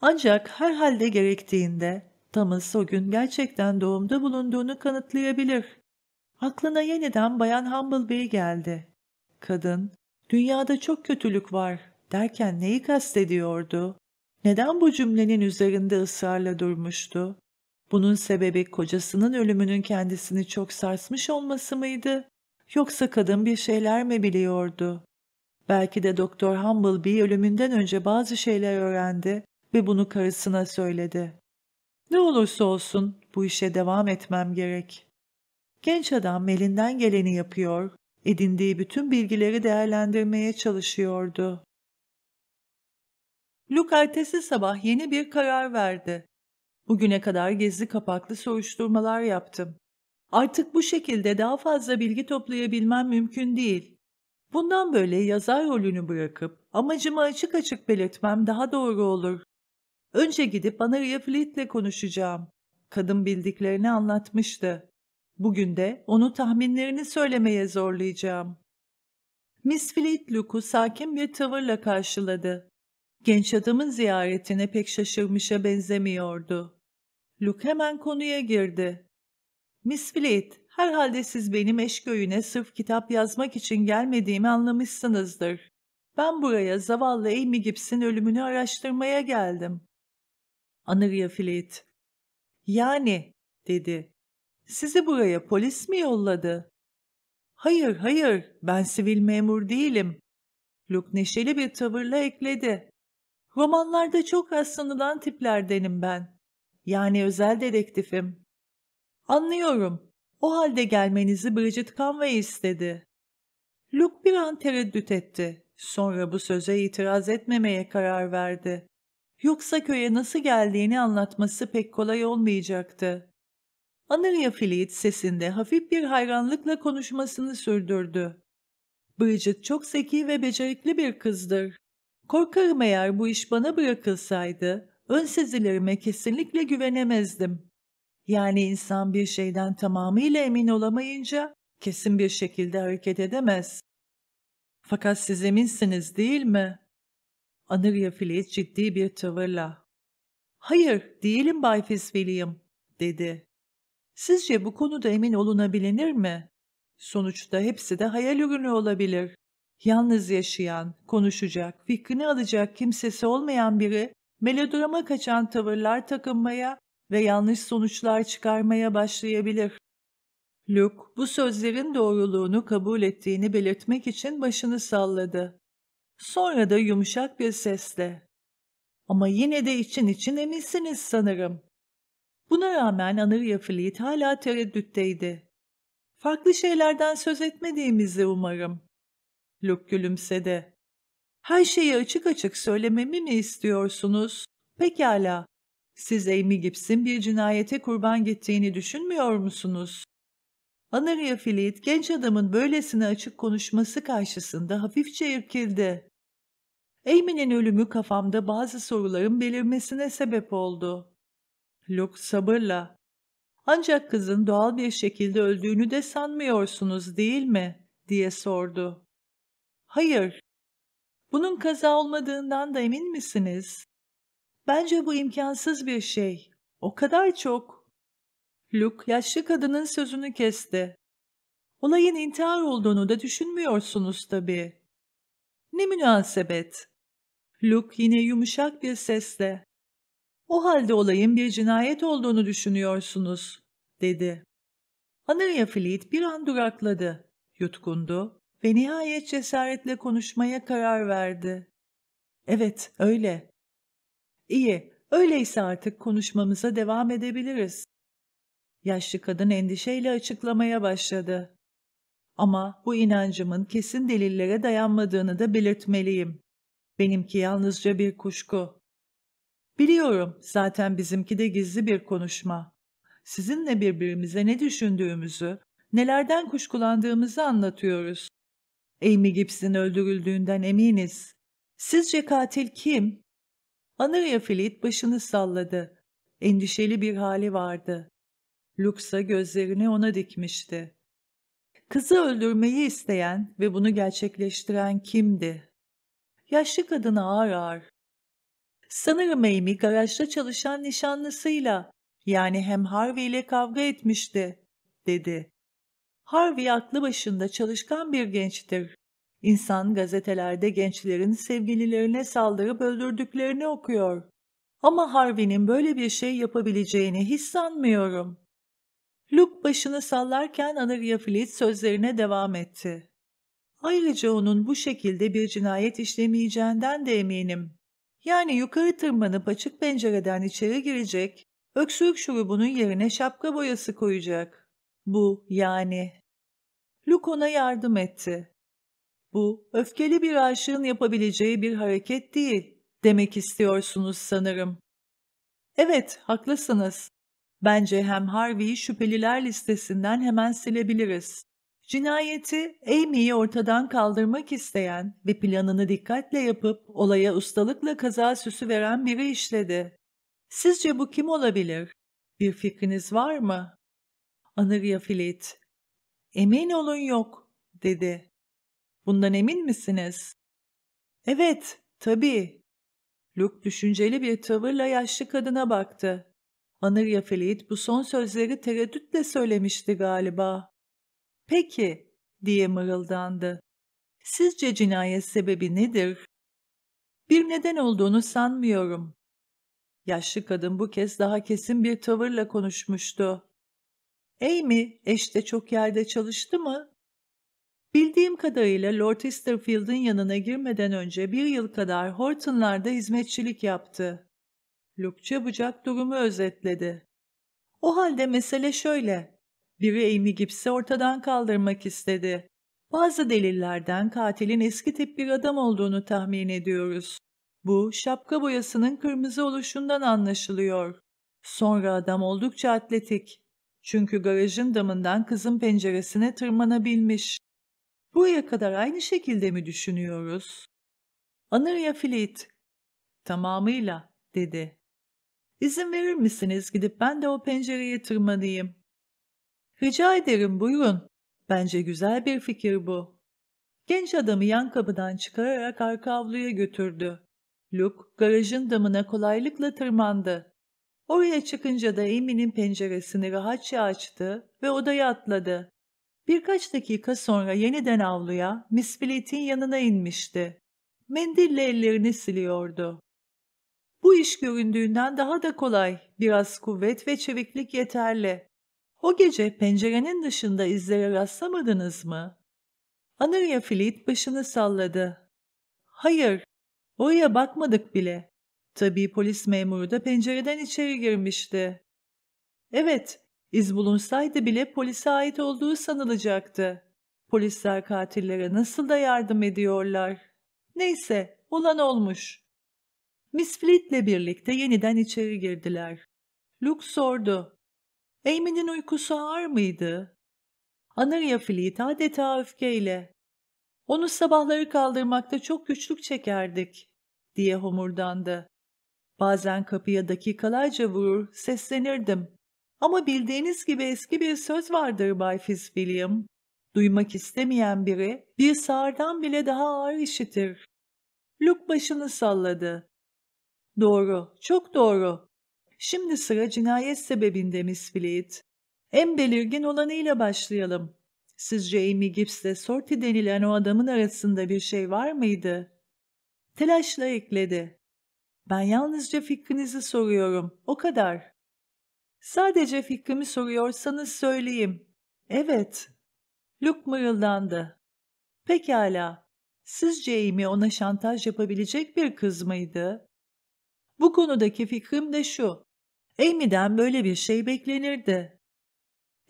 Ancak herhalde gerektiğinde Thomas o gün gerçekten doğumda bulunduğunu kanıtlayabilir. Aklına yeniden Bayan Humblebee geldi. Kadın dünyada çok kötülük var derken neyi kastediyordu? Neden bu cümlenin üzerinde ısrarla durmuştu? Bunun sebebi kocasının ölümünün kendisini çok sarsmış olması mıydı? Yoksa kadın bir şeyler mi biliyordu? Belki de Doktor Humblebee ölümünden önce bazı şeyler öğrendi ve bunu karısına söyledi. Ne olursa olsun bu işe devam etmem gerek. Genç adam elinden geleni yapıyor, edindiği bütün bilgileri değerlendirmeye çalışıyordu. Luke ertesi sabah yeni bir karar verdi. Bugüne kadar gizli kapaklı soruşturmalar yaptım. Artık bu şekilde daha fazla bilgi toplayabilmem mümkün değil. Bundan böyle yazar rolünü bırakıp amacımı açık açık belirtmem daha doğru olur. Önce gidip Anaria Fleet'le konuşacağım. Kadın bildiklerini anlatmıştı. Bugün de onu tahminlerini söylemeye zorlayacağım. Miss Fleetlock'u sakin bir tavırla karşıladı. Genç adamın ziyaretine pek şaşırmışa benzemiyordu. Luke hemen konuya girdi. Miss Fleet, herhalde siz benim eşköyüne sırf kitap yazmak için gelmediğimi anlamışsınızdır. Ben buraya zavallı Amy Gibbs'in ölümünü araştırmaya geldim. Anır ya Fleet, yani, dedi. Sizi buraya polis mi yolladı? Hayır, hayır, ben sivil memur değilim. Luke neşeli bir tavırla ekledi. Romanlarda çok rastlanılan tiplerdenim ben. Yani özel dedektifim. Anlıyorum. O halde gelmenizi Bridget Conway istedi. Luke bir an tereddüt etti. Sonra bu söze itiraz etmemeye karar verdi. Yoksa köye nasıl geldiğini anlatması pek kolay olmayacaktı. Honoria Fleet sesinde hafif bir hayranlıkla konuşmasını sürdürdü. Bridget çok zeki ve becerikli bir kızdır. Korkarım eğer bu iş bana bırakılsaydı, önsezilerime kesinlikle güvenemezdim. Yani insan bir şeyden tamamıyla emin olamayınca kesin bir şekilde hareket edemez. Fakat siz eminsiniz değil mi? Anırya Filiz ciddi bir tavırla. Hayır, değilim Bay Fitzwilliam, dedi. Sizce bu konuda emin olunabilir mi? Sonuçta hepsi de hayal ürünü olabilir. Yalnız yaşayan, konuşacak, fikrini alacak kimsesi olmayan biri, melodrama kaçan tavırlar takınmaya ve yanlış sonuçlar çıkarmaya başlayabilir. Luke, bu sözlerin doğruluğunu kabul ettiğini belirtmek için başını salladı. Sonra da yumuşak bir sesle, ''Ama yine de için için eminsiniz sanırım. Buna rağmen Anarya Fleet hala tereddütteydi. Farklı şeylerden söz etmediğimizi umarım. Luke gülümsedi. Her şeyi açık açık söylememi mi istiyorsunuz? Pekala. Siz Amy Gibbs'in bir cinayete kurban gittiğini düşünmüyor musunuz? Anarya Fleet genç adamın böylesine açık konuşması karşısında hafifçe irkildi. Amy'nin ölümü kafamda bazı soruların belirmesine sebep oldu. Luke sabırla. Ancak kızın doğal bir şekilde öldüğünü de sanmıyorsunuz değil mi? diye sordu. Hayır. Bunun kaza olmadığından da emin misiniz? Bence bu imkansız bir şey. O kadar çok. Luke yaşlı kadının sözünü kesti. Olayın intihar olduğunu da düşünmüyorsunuz tabii. Ne münasebet. Luke yine yumuşak bir sesle. O halde olayın bir cinayet olduğunu düşünüyorsunuz, dedi. Honoria Fleet bir an durakladı, yutkundu ve nihayet cesaretle konuşmaya karar verdi. Evet, öyle. İyi, öyleyse artık konuşmamıza devam edebiliriz. Yaşlı kadın endişeyle açıklamaya başladı. Ama bu inancımın kesin delillere dayanmadığını da belirtmeliyim. Benimki yalnızca bir kuşku. Biliyorum zaten bizimki de gizli bir konuşma. Sizinle birbirimize ne düşündüğümüzü, nelerden kuşkulandığımızı anlatıyoruz. Amy Gibson öldürüldüğünden eminiz. Sizce katil kim? Anırya Fleet başını salladı. Endişeli bir hali vardı. Luxa gözlerini ona dikmişti. Kızı öldürmeyi isteyen ve bunu gerçekleştiren kimdi? Yaşlı kadın ağır ağır Sanırım Amy garajda çalışan nişanlısıyla yani hem Harvey ile kavga etmişti, dedi. Harvey aklı başında çalışkan bir gençtir. İnsan gazetelerde gençlerin sevgililerine saldırıp öldürdüklerini okuyor. Ama Harvey'nin böyle bir şey yapabileceğini hiç sanmıyorum. Luke başını sallarken Anarya Fleet sözlerine devam etti. Ayrıca onun bu şekilde bir cinayet işlemeyeceğinden de eminim. Yani yukarı tırmanıp açık pencereden içeri girecek, öksürük şurubunun yerine şapka boyası koyacak. Bu yani. Luke ona yardım etti. Bu öfkeli bir aşığın yapabileceği bir hareket değil demek istiyorsunuz sanırım. Evet, haklısınız. Bence hem Harvey'i şüpheliler listesinden hemen silebiliriz. Cinayeti Amy'yi ortadan kaldırmak isteyen ve planını dikkatle yapıp olaya ustalıkla kaza süsü veren biri işledi. Sizce bu kim olabilir? Bir fikriniz var mı? Anırya Filit. Emin olun yok, dedi. Bundan emin misiniz? Evet, tabii. Luke düşünceli bir tavırla yaşlı kadına baktı. Anırya Filit bu son sözleri tereddütle söylemişti galiba. Peki diye mırıldandı. Sizce cinayet sebebi nedir? Bir neden olduğunu sanmıyorum. Yaşlı kadın bu kez daha kesin bir tavırla konuşmuştu. Amy eşte çok yerde çalıştı mı? Bildiğim kadarıyla Lord Easterfield'ın yanına girmeden önce bir yıl kadar Horton'larda hizmetçilik yaptı. Luke çabucak durumu özetledi. O halde mesele şöyle. Biri Amy Gibbs'i ortadan kaldırmak istedi. Bazı delillerden katilin eski tip bir adam olduğunu tahmin ediyoruz. Bu şapka boyasının kırmızı oluşundan anlaşılıyor. Sonra adam oldukça atletik. Çünkü garajın damından kızın penceresine tırmanabilmiş. Buraya kadar aynı şekilde mi düşünüyoruz? Anır ya Fleet. Tamamıyla, dedi. İzin verir misiniz gidip ben de o pencereye tırmanayım? Rica ederim buyurun. Bence güzel bir fikir bu. Genç adamı yan kapıdan çıkararak arka avluya götürdü. Luke garajın damına kolaylıkla tırmandı. Oraya çıkınca da Amy'nin penceresini rahatça açtı ve odaya atladı. Birkaç dakika sonra yeniden avluya Miss Blatt'in yanına inmişti. Mendille ellerini siliyordu. Bu iş göründüğünden daha da kolay, biraz kuvvet ve çeviklik yeterli. O gece pencerenin dışında izlere rastlamadınız mı? Anarya Filit başını salladı. Hayır, oraya bakmadık bile. Tabii polis memuru da pencereden içeri girmişti. Evet, iz bulunsaydı bile polise ait olduğu sanılacaktı. Polisler katillere nasıl da yardım ediyorlar. Neyse, olan olmuş. Miss Fleet'le birlikte yeniden içeri girdiler. Luke sordu. Amy'nin uykusu ağır mıydı? Anarya Fleet adeta öfkeyle. Onu sabahları kaldırmakta çok güçlük çekerdik, diye homurdandı. Bazen kapıya dakikalarca vurur, seslenirdim. Ama bildiğiniz gibi eski bir söz vardır Bay Fitzwilliam. Duymak istemeyen biri bir sağırdan bile daha ağır işitir. Luke başını salladı. Doğru, çok doğru. Şimdi sıra cinayet sebebinde Miss Fleet. En belirgin olanıyla başlayalım. Sizce Amy Gibbs'le Sorty denilen o adamın arasında bir şey var mıydı? Telaşla ekledi. Ben yalnızca fikrinizi soruyorum, o kadar. Sadece fikrimi soruyorsanız söyleyeyim. Evet. Luke mırıldandı. Pekala. Sizce Amy ona şantaj yapabilecek bir kız mıydı? Bu konudaki fikrim de şu. Amy'den böyle bir şey beklenirdi.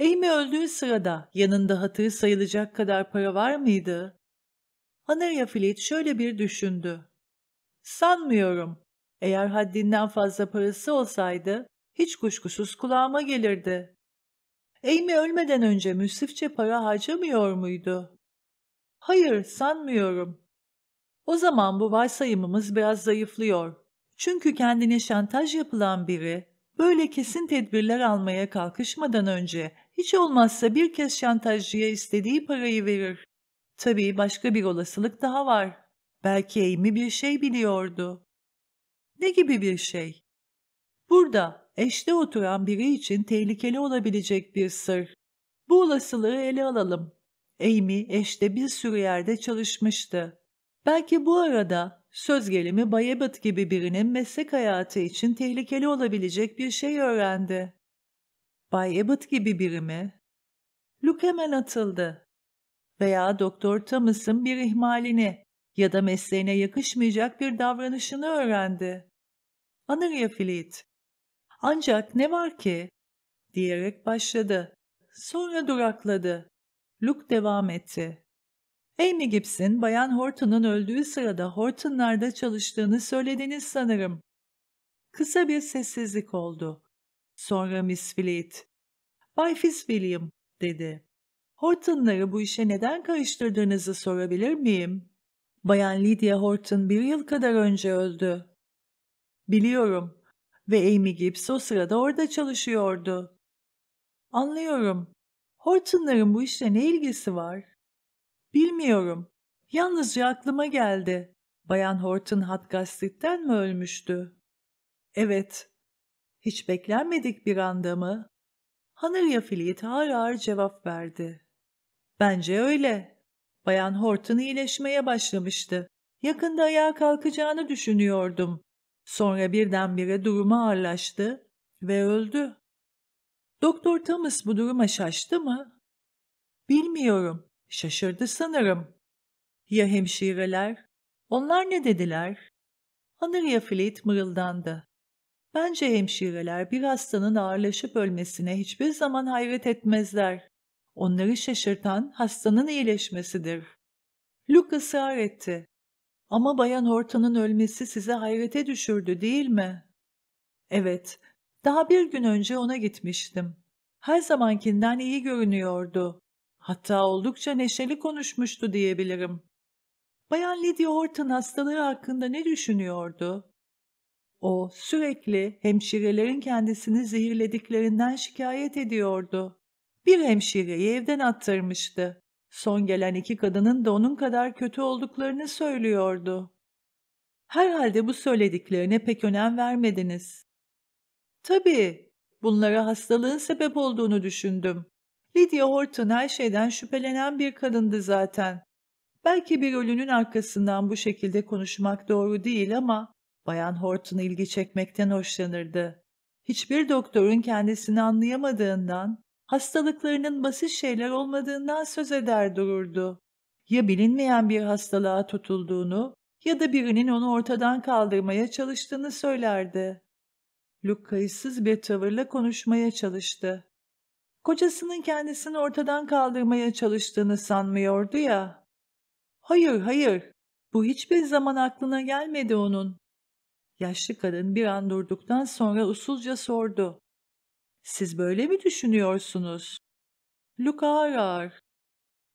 Amy öldüğü sırada yanında hatırı sayılacak kadar para var mıydı? Honoria Fleet şöyle bir düşündü. Sanmıyorum. Eğer haddinden fazla parası olsaydı hiç kuşkusuz kulağıma gelirdi. Amy ölmeden önce müsrifçe para harcamıyor muydu? Hayır, sanmıyorum. O zaman bu varsayımımız biraz zayıflıyor. Çünkü kendine şantaj yapılan biri Böyle kesin tedbirler almaya kalkışmadan önce hiç olmazsa bir kez şantajcıya istediği parayı verir. Tabii başka bir olasılık daha var. Belki Amy bir şey biliyordu. Ne gibi bir şey? Burada eşte oturan biri için tehlikeli olabilecek bir sır. Bu olasılığı ele alalım. Amy eşte bir sürü yerde çalışmıştı. Belki bu arada söz gelimi Bayebut gibi birinin meslek hayatı için tehlikeli olabilecek bir şey öğrendi. Bay gibi biri mi? Luke hemen atıldı. Veya Doktor Thomas'ın bir ihmalini ya da mesleğine yakışmayacak bir davranışını öğrendi. Anır ya Fleet. Ancak ne var ki? diyerek başladı. Sonra durakladı. Luke devam etti. Amy Gibson, Bayan Horton'un öldüğü sırada Horton'larda çalıştığını söylediniz sanırım. Kısa bir sessizlik oldu. Sonra Miss Fleet, Bay Fitzwilliam, dedi. Horton'ları bu işe neden karıştırdığınızı sorabilir miyim? Bayan Lydia Horton bir yıl kadar önce öldü. Biliyorum ve Amy Gibbs o sırada orada çalışıyordu. Anlıyorum. Horton'ların bu işle ne ilgisi var? Bilmiyorum. Yalnızca aklıma geldi. Bayan Horton hat mi ölmüştü? Evet. Hiç beklenmedik bir anda mı? Hanırya Filit ağır ağır cevap verdi. Bence öyle. Bayan Horton iyileşmeye başlamıştı. Yakında ayağa kalkacağını düşünüyordum. Sonra birdenbire durumu ağırlaştı ve öldü. Doktor Thomas bu duruma şaştı mı? Bilmiyorum. Şaşırdı sanırım. Ya hemşireler? Onlar ne dediler? Honoria Fleet mırıldandı. Bence hemşireler bir hastanın ağırlaşıp ölmesine hiçbir zaman hayret etmezler. Onları şaşırtan hastanın iyileşmesidir. Luke ısrar etti. Ama Bayan Horton'un ölmesi size hayrete düşürdü değil mi? Evet, daha bir gün önce ona gitmiştim. Her zamankinden iyi görünüyordu. Hatta oldukça neşeli konuşmuştu diyebilirim. Bayan Lydia Horton hastalığı hakkında ne düşünüyordu? O sürekli hemşirelerin kendisini zehirlediklerinden şikayet ediyordu. Bir hemşireyi evden attırmıştı. Son gelen iki kadının da onun kadar kötü olduklarını söylüyordu. Herhalde bu söylediklerine pek önem vermediniz. Tabii, bunlara hastalığın sebep olduğunu düşündüm. Lydia Horton her şeyden şüphelenen bir kadındı zaten. Belki bir ölünün arkasından bu şekilde konuşmak doğru değil ama Bayan Horton ilgi çekmekten hoşlanırdı. Hiçbir doktorun kendisini anlayamadığından, hastalıklarının basit şeyler olmadığından söz eder dururdu. Ya bilinmeyen bir hastalığa tutulduğunu ya da birinin onu ortadan kaldırmaya çalıştığını söylerdi. Luke kayıtsız bir tavırla konuşmaya çalıştı. Kocasının kendisini ortadan kaldırmaya çalıştığını sanmıyordu ya. Hayır, hayır. Bu hiçbir zaman aklına gelmedi onun. Yaşlı kadın bir an durduktan sonra usulca sordu. Siz böyle mi düşünüyorsunuz? Luka arar.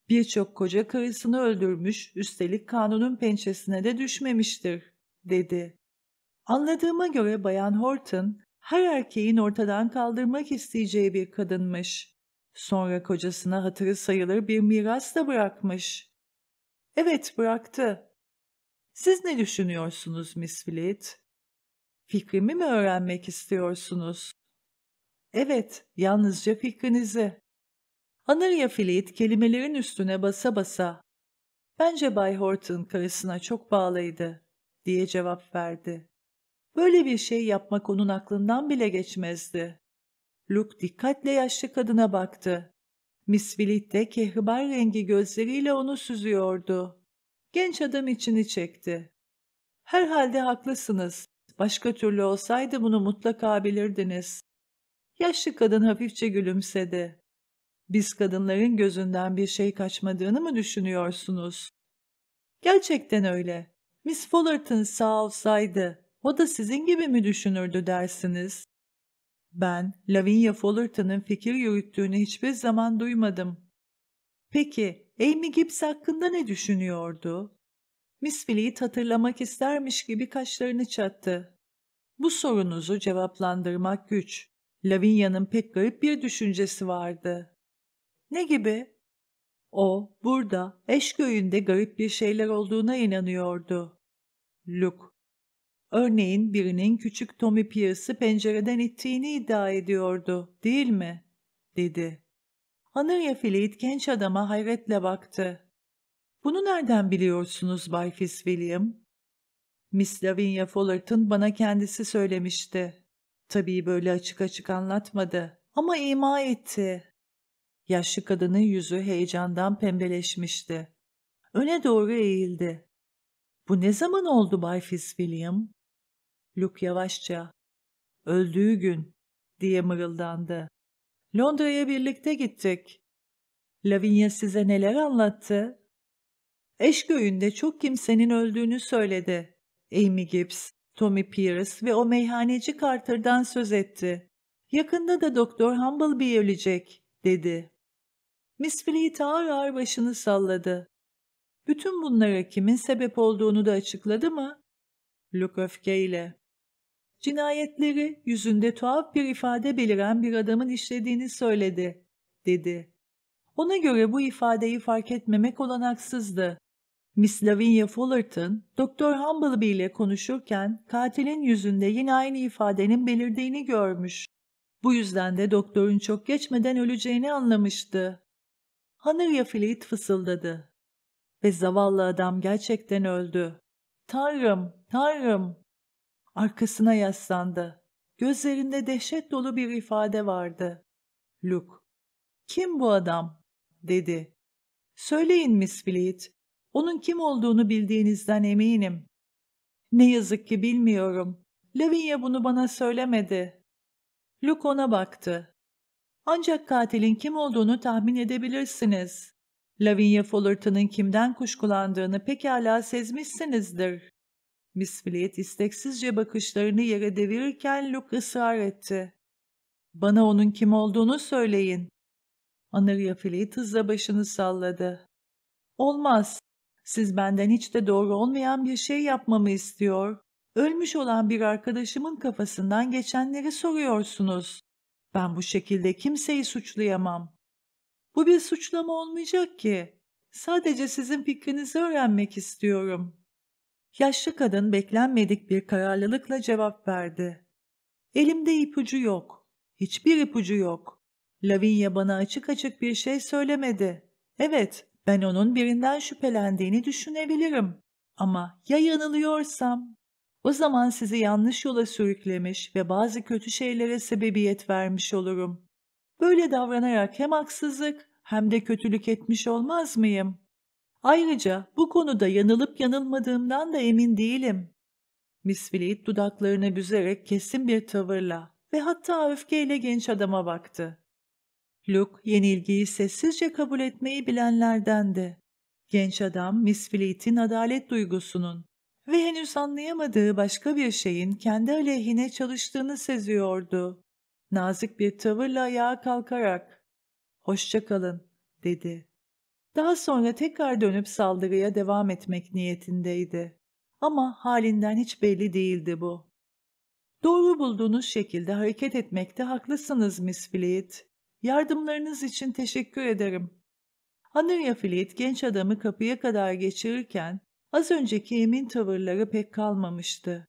Birçok koca karısını öldürmüş, üstelik kanunun pençesine de düşmemiştir, dedi. Anladığıma göre Bayan Horton, her erkeğin ortadan kaldırmak isteyeceği bir kadınmış. Sonra kocasına hatırı sayılır bir miras da bırakmış. Evet bıraktı. Siz ne düşünüyorsunuz Miss Fleet? Fikrimi mi öğrenmek istiyorsunuz? Evet, yalnızca fikrinizi. Anarya Fleet kelimelerin üstüne basa basa. Bence Bay Horton karısına çok bağlıydı, diye cevap verdi. Böyle bir şey yapmak onun aklından bile geçmezdi. Luke dikkatle yaşlı kadına baktı. Miss Willet de kehribar rengi gözleriyle onu süzüyordu. Genç adam içini çekti. Herhalde haklısınız. Başka türlü olsaydı bunu mutlaka bilirdiniz. Yaşlı kadın hafifçe gülümsedi. Biz kadınların gözünden bir şey kaçmadığını mı düşünüyorsunuz? Gerçekten öyle. Miss Fullerton sağ olsaydı o da sizin gibi mi düşünürdü dersiniz? Ben Lavinia Fullerton'ın fikir yürüttüğünü hiçbir zaman duymadım. Peki Amy Gibbs hakkında ne düşünüyordu? Miss Fleet hatırlamak istermiş gibi kaşlarını çattı. Bu sorunuzu cevaplandırmak güç. Lavinia'nın pek garip bir düşüncesi vardı. Ne gibi? O, burada, eş göğünde garip bir şeyler olduğuna inanıyordu. Luke, Örneğin birinin küçük Tommy Pierce'ı pencereden ittiğini iddia ediyordu, değil mi? dedi. Anırya Fleet genç adama hayretle baktı. Bunu nereden biliyorsunuz Bay Fitzwilliam? Miss Lavinia Fullerton bana kendisi söylemişti. Tabii böyle açık açık anlatmadı ama ima etti. Yaşlı kadının yüzü heyecandan pembeleşmişti. Öne doğru eğildi. Bu ne zaman oldu Bay Fitzwilliam? Luke yavaşça, öldüğü gün diye mırıldandı. Londra'ya birlikte gittik. Lavinia size neler anlattı? Eş göğünde çok kimsenin öldüğünü söyledi. Amy Gibbs, Tommy Pierce ve o meyhaneci Carter'dan söz etti. Yakında da Doktor Humblebee ölecek, dedi. Miss Fleet ağır ağır başını salladı. Bütün bunlara kimin sebep olduğunu da açıkladı mı? Luke öfkeyle. Cinayetleri yüzünde tuhaf bir ifade beliren bir adamın işlediğini söyledi, dedi. Ona göre bu ifadeyi fark etmemek olanaksızdı. Miss Lavinia Fullerton, Doktor Humbleby ile konuşurken katilin yüzünde yine aynı ifadenin belirdiğini görmüş. Bu yüzden de doktorun çok geçmeden öleceğini anlamıştı. Honoria Fleet fısıldadı. Ve zavallı adam gerçekten öldü. Tanrım, Tanrım, Arkasına yaslandı. Gözlerinde dehşet dolu bir ifade vardı. Luke, kim bu adam? dedi. Söyleyin Miss Fleet, onun kim olduğunu bildiğinizden eminim. Ne yazık ki bilmiyorum. Lavinia bunu bana söylemedi. Luke ona baktı. Ancak katilin kim olduğunu tahmin edebilirsiniz. Lavinia Fullerton'ın kimden kuşkulandığını pekala sezmişsinizdir. Misfiliyet isteksizce bakışlarını yere devirirken Luke ısrar etti. ''Bana onun kim olduğunu söyleyin.'' Anarya Fliyet hızla başını salladı. ''Olmaz. Siz benden hiç de doğru olmayan bir şey yapmamı istiyor. Ölmüş olan bir arkadaşımın kafasından geçenleri soruyorsunuz. Ben bu şekilde kimseyi suçlayamam. Bu bir suçlama olmayacak ki. Sadece sizin fikrinizi öğrenmek istiyorum.'' Yaşlı kadın beklenmedik bir kararlılıkla cevap verdi. Elimde ipucu yok. Hiçbir ipucu yok. Lavinia bana açık açık bir şey söylemedi. Evet, ben onun birinden şüphelendiğini düşünebilirim. Ama ya yanılıyorsam? O zaman sizi yanlış yola sürüklemiş ve bazı kötü şeylere sebebiyet vermiş olurum. Böyle davranarak hem haksızlık hem de kötülük etmiş olmaz mıyım?'' Ayrıca bu konuda yanılıp yanılmadığımdan da emin değilim. Miss Fleet dudaklarını büzerek kesin bir tavırla ve hatta öfkeyle genç adama baktı. Luke yenilgiyi sessizce kabul etmeyi bilenlerdendi. Genç adam Miss Fleet'in adalet duygusunun ve henüz anlayamadığı başka bir şeyin kendi aleyhine çalıştığını seziyordu. Nazik bir tavırla ayağa kalkarak hoşçakalın dedi. Daha sonra tekrar dönüp saldırıya devam etmek niyetindeydi. Ama halinden hiç belli değildi bu. Doğru bulduğunuz şekilde hareket etmekte haklısınız Miss Fleet. Yardımlarınız için teşekkür ederim. Anırya Fleet genç adamı kapıya kadar geçirirken az önceki emin tavırları pek kalmamıştı.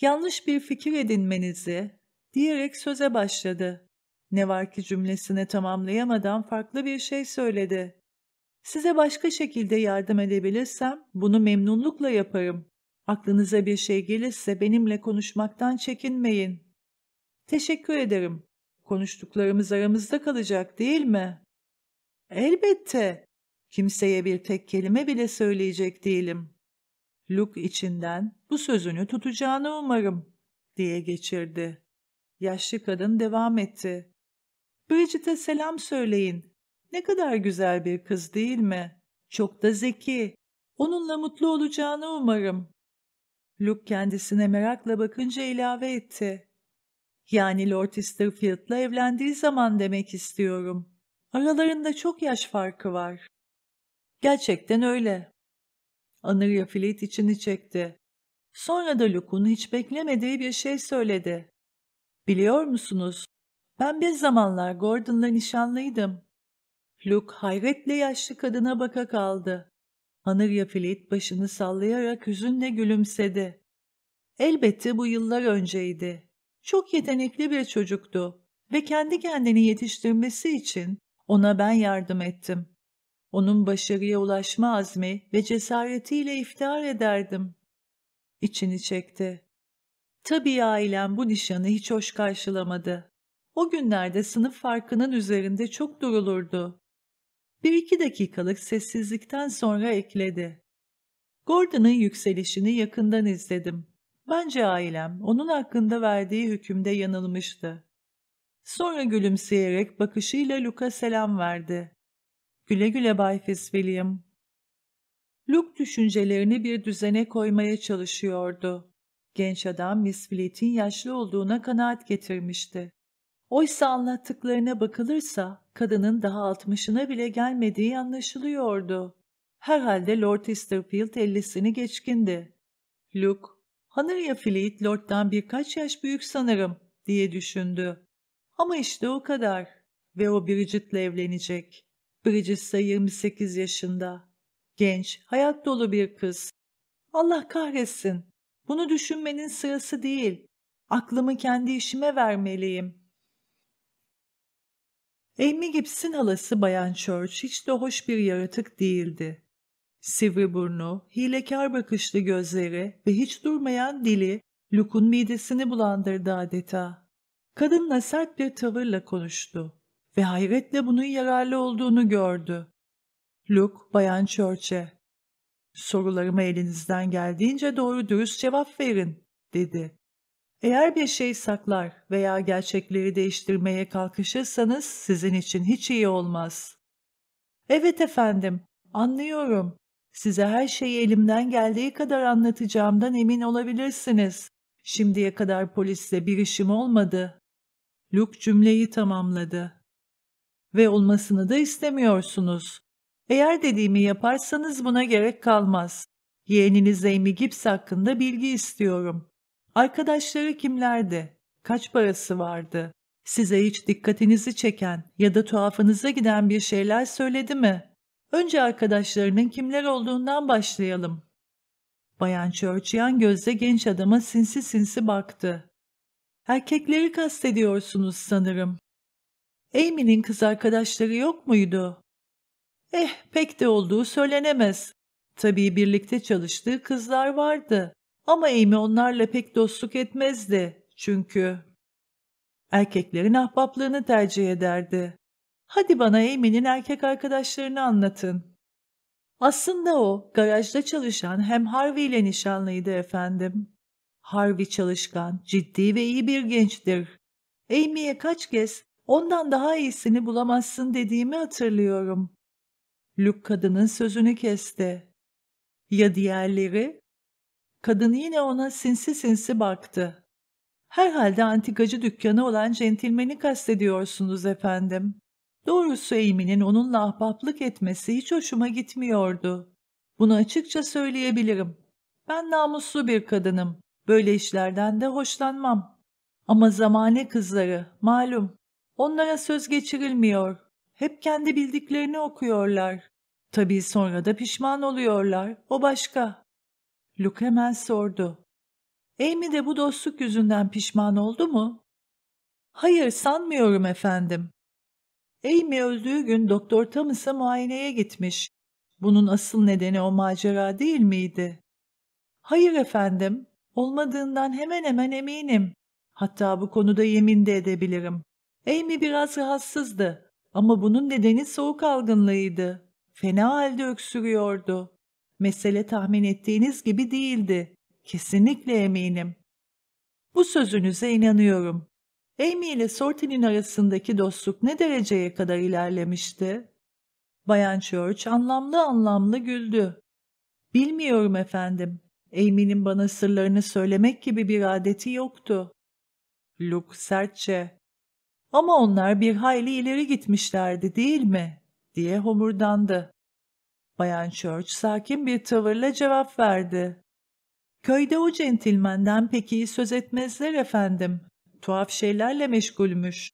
Yanlış bir fikir edinmenizi diyerek söze başladı. Ne var ki cümlesini tamamlayamadan farklı bir şey söyledi. Size başka şekilde yardım edebilirsem bunu memnunlukla yaparım. Aklınıza bir şey gelirse benimle konuşmaktan çekinmeyin. Teşekkür ederim. Konuştuklarımız aramızda kalacak değil mi? Elbette. Kimseye bir tek kelime bile söyleyecek değilim. Luke içinden bu sözünü tutacağını umarım diye geçirdi. Yaşlı kadın devam etti. Bridget'e selam söyleyin. Ne kadar güzel bir kız değil mi? Çok da zeki. Onunla mutlu olacağını umarım. Luke kendisine merakla bakınca ilave etti. Yani Lord Esterfield'la evlendiği zaman demek istiyorum. Aralarında çok yaş farkı var. Gerçekten öyle. Anırya Fleet içini çekti. Sonra da Luke'un hiç beklemediği bir şey söyledi. Biliyor musunuz? Ben bir zamanlar Gordon'la nişanlıydım. Luke hayretle yaşlı kadına baka kaldı. Hanırya Fleet başını sallayarak hüzünle gülümsedi. Elbette bu yıllar önceydi. Çok yetenekli bir çocuktu ve kendi kendini yetiştirmesi için ona ben yardım ettim. Onun başarıya ulaşma azmi ve cesaretiyle iftihar ederdim. İçini çekti. Tabii ailem bu nişanı hiç hoş karşılamadı. O günlerde sınıf farkının üzerinde çok durulurdu. Bir iki dakikalık sessizlikten sonra ekledi. Gordon'ın yükselişini yakından izledim. Bence ailem onun hakkında verdiği hükümde yanılmıştı. Sonra gülümseyerek bakışıyla Luke'a selam verdi. Güle güle Bay Fitzwilliam. Luke düşüncelerini bir düzene koymaya çalışıyordu. Genç adam Miss Fleet'in yaşlı olduğuna kanaat getirmişti. Oysa anlattıklarına bakılırsa kadının daha altmışına bile gelmediği anlaşılıyordu. Herhalde Lord Esterfield ellisini geçkindi. Luke, Hanırya Fleet Lord'dan birkaç yaş büyük sanırım diye düşündü. Ama işte o kadar ve o Bridget'le evlenecek. Bridget ise 28 yaşında. Genç, hayat dolu bir kız. Allah kahretsin. Bunu düşünmenin sırası değil. Aklımı kendi işime vermeliyim. Amy Gibson halası Bayan Church hiç de hoş bir yaratık değildi. Sivri burnu, hilekar bakışlı gözleri ve hiç durmayan dili Luke'un midesini bulandırdı adeta. Kadınla sert bir tavırla konuştu ve hayretle bunun yararlı olduğunu gördü. Luke, Bayan Church'e ''Sorularıma elinizden geldiğince doğru dürüst cevap verin.'' dedi. Eğer bir şey saklar veya gerçekleri değiştirmeye kalkışırsanız sizin için hiç iyi olmaz. Evet efendim, anlıyorum. Size her şeyi elimden geldiği kadar anlatacağımdan emin olabilirsiniz. Şimdiye kadar polisle bir işim olmadı. Luke cümleyi tamamladı. Ve olmasını da istemiyorsunuz. Eğer dediğimi yaparsanız buna gerek kalmaz. Yeğeniniz Amy Gibbs hakkında bilgi istiyorum. Arkadaşları kimlerdi? Kaç parası vardı? Size hiç dikkatinizi çeken ya da tuhafınıza giden bir şeyler söyledi mi? Önce arkadaşlarının kimler olduğundan başlayalım. Bayan Churchian gözle genç adama sinsi sinsi baktı. Erkekleri kastediyorsunuz sanırım. Amy'nin kız arkadaşları yok muydu? Eh pek de olduğu söylenemez. Tabii birlikte çalıştığı kızlar vardı. Ama Amy onlarla pek dostluk etmezdi çünkü. Erkeklerin ahbaplığını tercih ederdi. Hadi bana Amy'nin erkek arkadaşlarını anlatın. Aslında o garajda çalışan hem Harvey ile nişanlıydı efendim. Harvey çalışkan, ciddi ve iyi bir gençtir. Amy'ye kaç kez ondan daha iyisini bulamazsın dediğimi hatırlıyorum. Luke kadının sözünü kesti. Ya diğerleri? Kadın yine ona sinsi sinsi baktı. Herhalde antikacı dükkanı olan centilmeni kastediyorsunuz efendim. Doğrusu Amy'nin onunla ahbaplık etmesi hiç hoşuma gitmiyordu. Bunu açıkça söyleyebilirim. Ben namuslu bir kadınım. Böyle işlerden de hoşlanmam. Ama zamane kızları, malum. Onlara söz geçirilmiyor. Hep kendi bildiklerini okuyorlar. Tabii sonra da pişman oluyorlar. O başka. Luke hemen sordu. Amy de bu dostluk yüzünden pişman oldu mu? Hayır sanmıyorum efendim. Amy öldüğü gün Doktor Thomas'a muayeneye gitmiş. Bunun asıl nedeni o macera değil miydi? Hayır efendim, olmadığından hemen hemen eminim. Hatta bu konuda yemin de edebilirim. Amy biraz rahatsızdı ama bunun nedeni soğuk algınlığıydı. Fena halde öksürüyordu mesele tahmin ettiğiniz gibi değildi. Kesinlikle eminim. Bu sözünüze inanıyorum. Amy ile Sortin'in arasındaki dostluk ne dereceye kadar ilerlemişti? Bayan Church anlamlı anlamlı güldü. Bilmiyorum efendim. Amy'nin bana sırlarını söylemek gibi bir adeti yoktu. Luke sertçe. Ama onlar bir hayli ileri gitmişlerdi değil mi? diye homurdandı. Bayan Church sakin bir tavırla cevap verdi. Köyde o centilmenden pek iyi söz etmezler efendim. Tuhaf şeylerle meşgulmüş.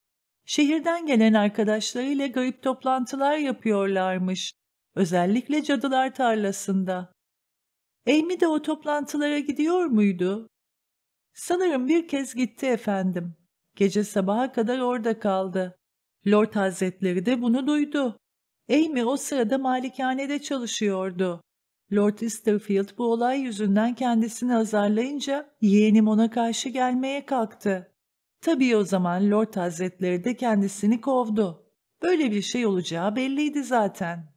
Şehirden gelen arkadaşlarıyla garip toplantılar yapıyorlarmış. Özellikle cadılar tarlasında. Amy de o toplantılara gidiyor muydu? Sanırım bir kez gitti efendim. Gece sabaha kadar orada kaldı. Lord Hazretleri de bunu duydu. Amy o sırada malikanede çalışıyordu. Lord Easterfield bu olay yüzünden kendisini azarlayınca yeğenim ona karşı gelmeye kalktı. Tabii o zaman Lord Hazretleri de kendisini kovdu. Böyle bir şey olacağı belliydi zaten.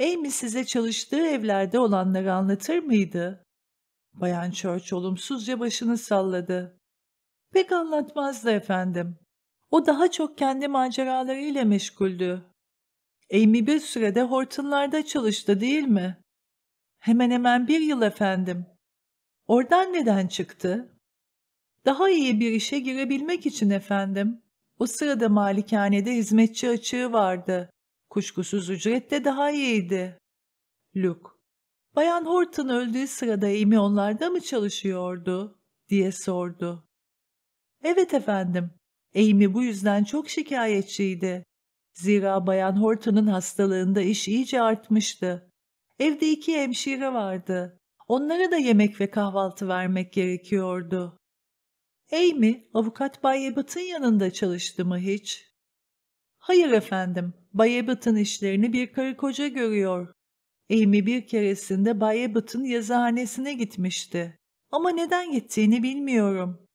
Amy size çalıştığı evlerde olanları anlatır mıydı? Bayan Church olumsuzca başını salladı. Pek anlatmazdı efendim. O daha çok kendi maceralarıyla meşguldü. Amy bir sürede Horton'larda çalıştı değil mi? Hemen hemen bir yıl efendim. Oradan neden çıktı? Daha iyi bir işe girebilmek için efendim. O sırada malikanede hizmetçi açığı vardı. Kuşkusuz ücret de daha iyiydi. Luke, Bayan Horton öldüğü sırada Amy onlarda mı çalışıyordu? diye sordu. Evet efendim. Amy bu yüzden çok şikayetçiydi. Zira Bayan Horton'un hastalığında iş iyice artmıştı. Evde iki hemşire vardı. Onlara da yemek ve kahvaltı vermek gerekiyordu. Amy, avukat Bay Abbott'ın yanında çalıştı mı hiç? Hayır efendim, Bay Abbott'ın işlerini bir karı koca görüyor. Amy bir keresinde Bay Abbott'ın yazıhanesine gitmişti. Ama neden gittiğini bilmiyorum.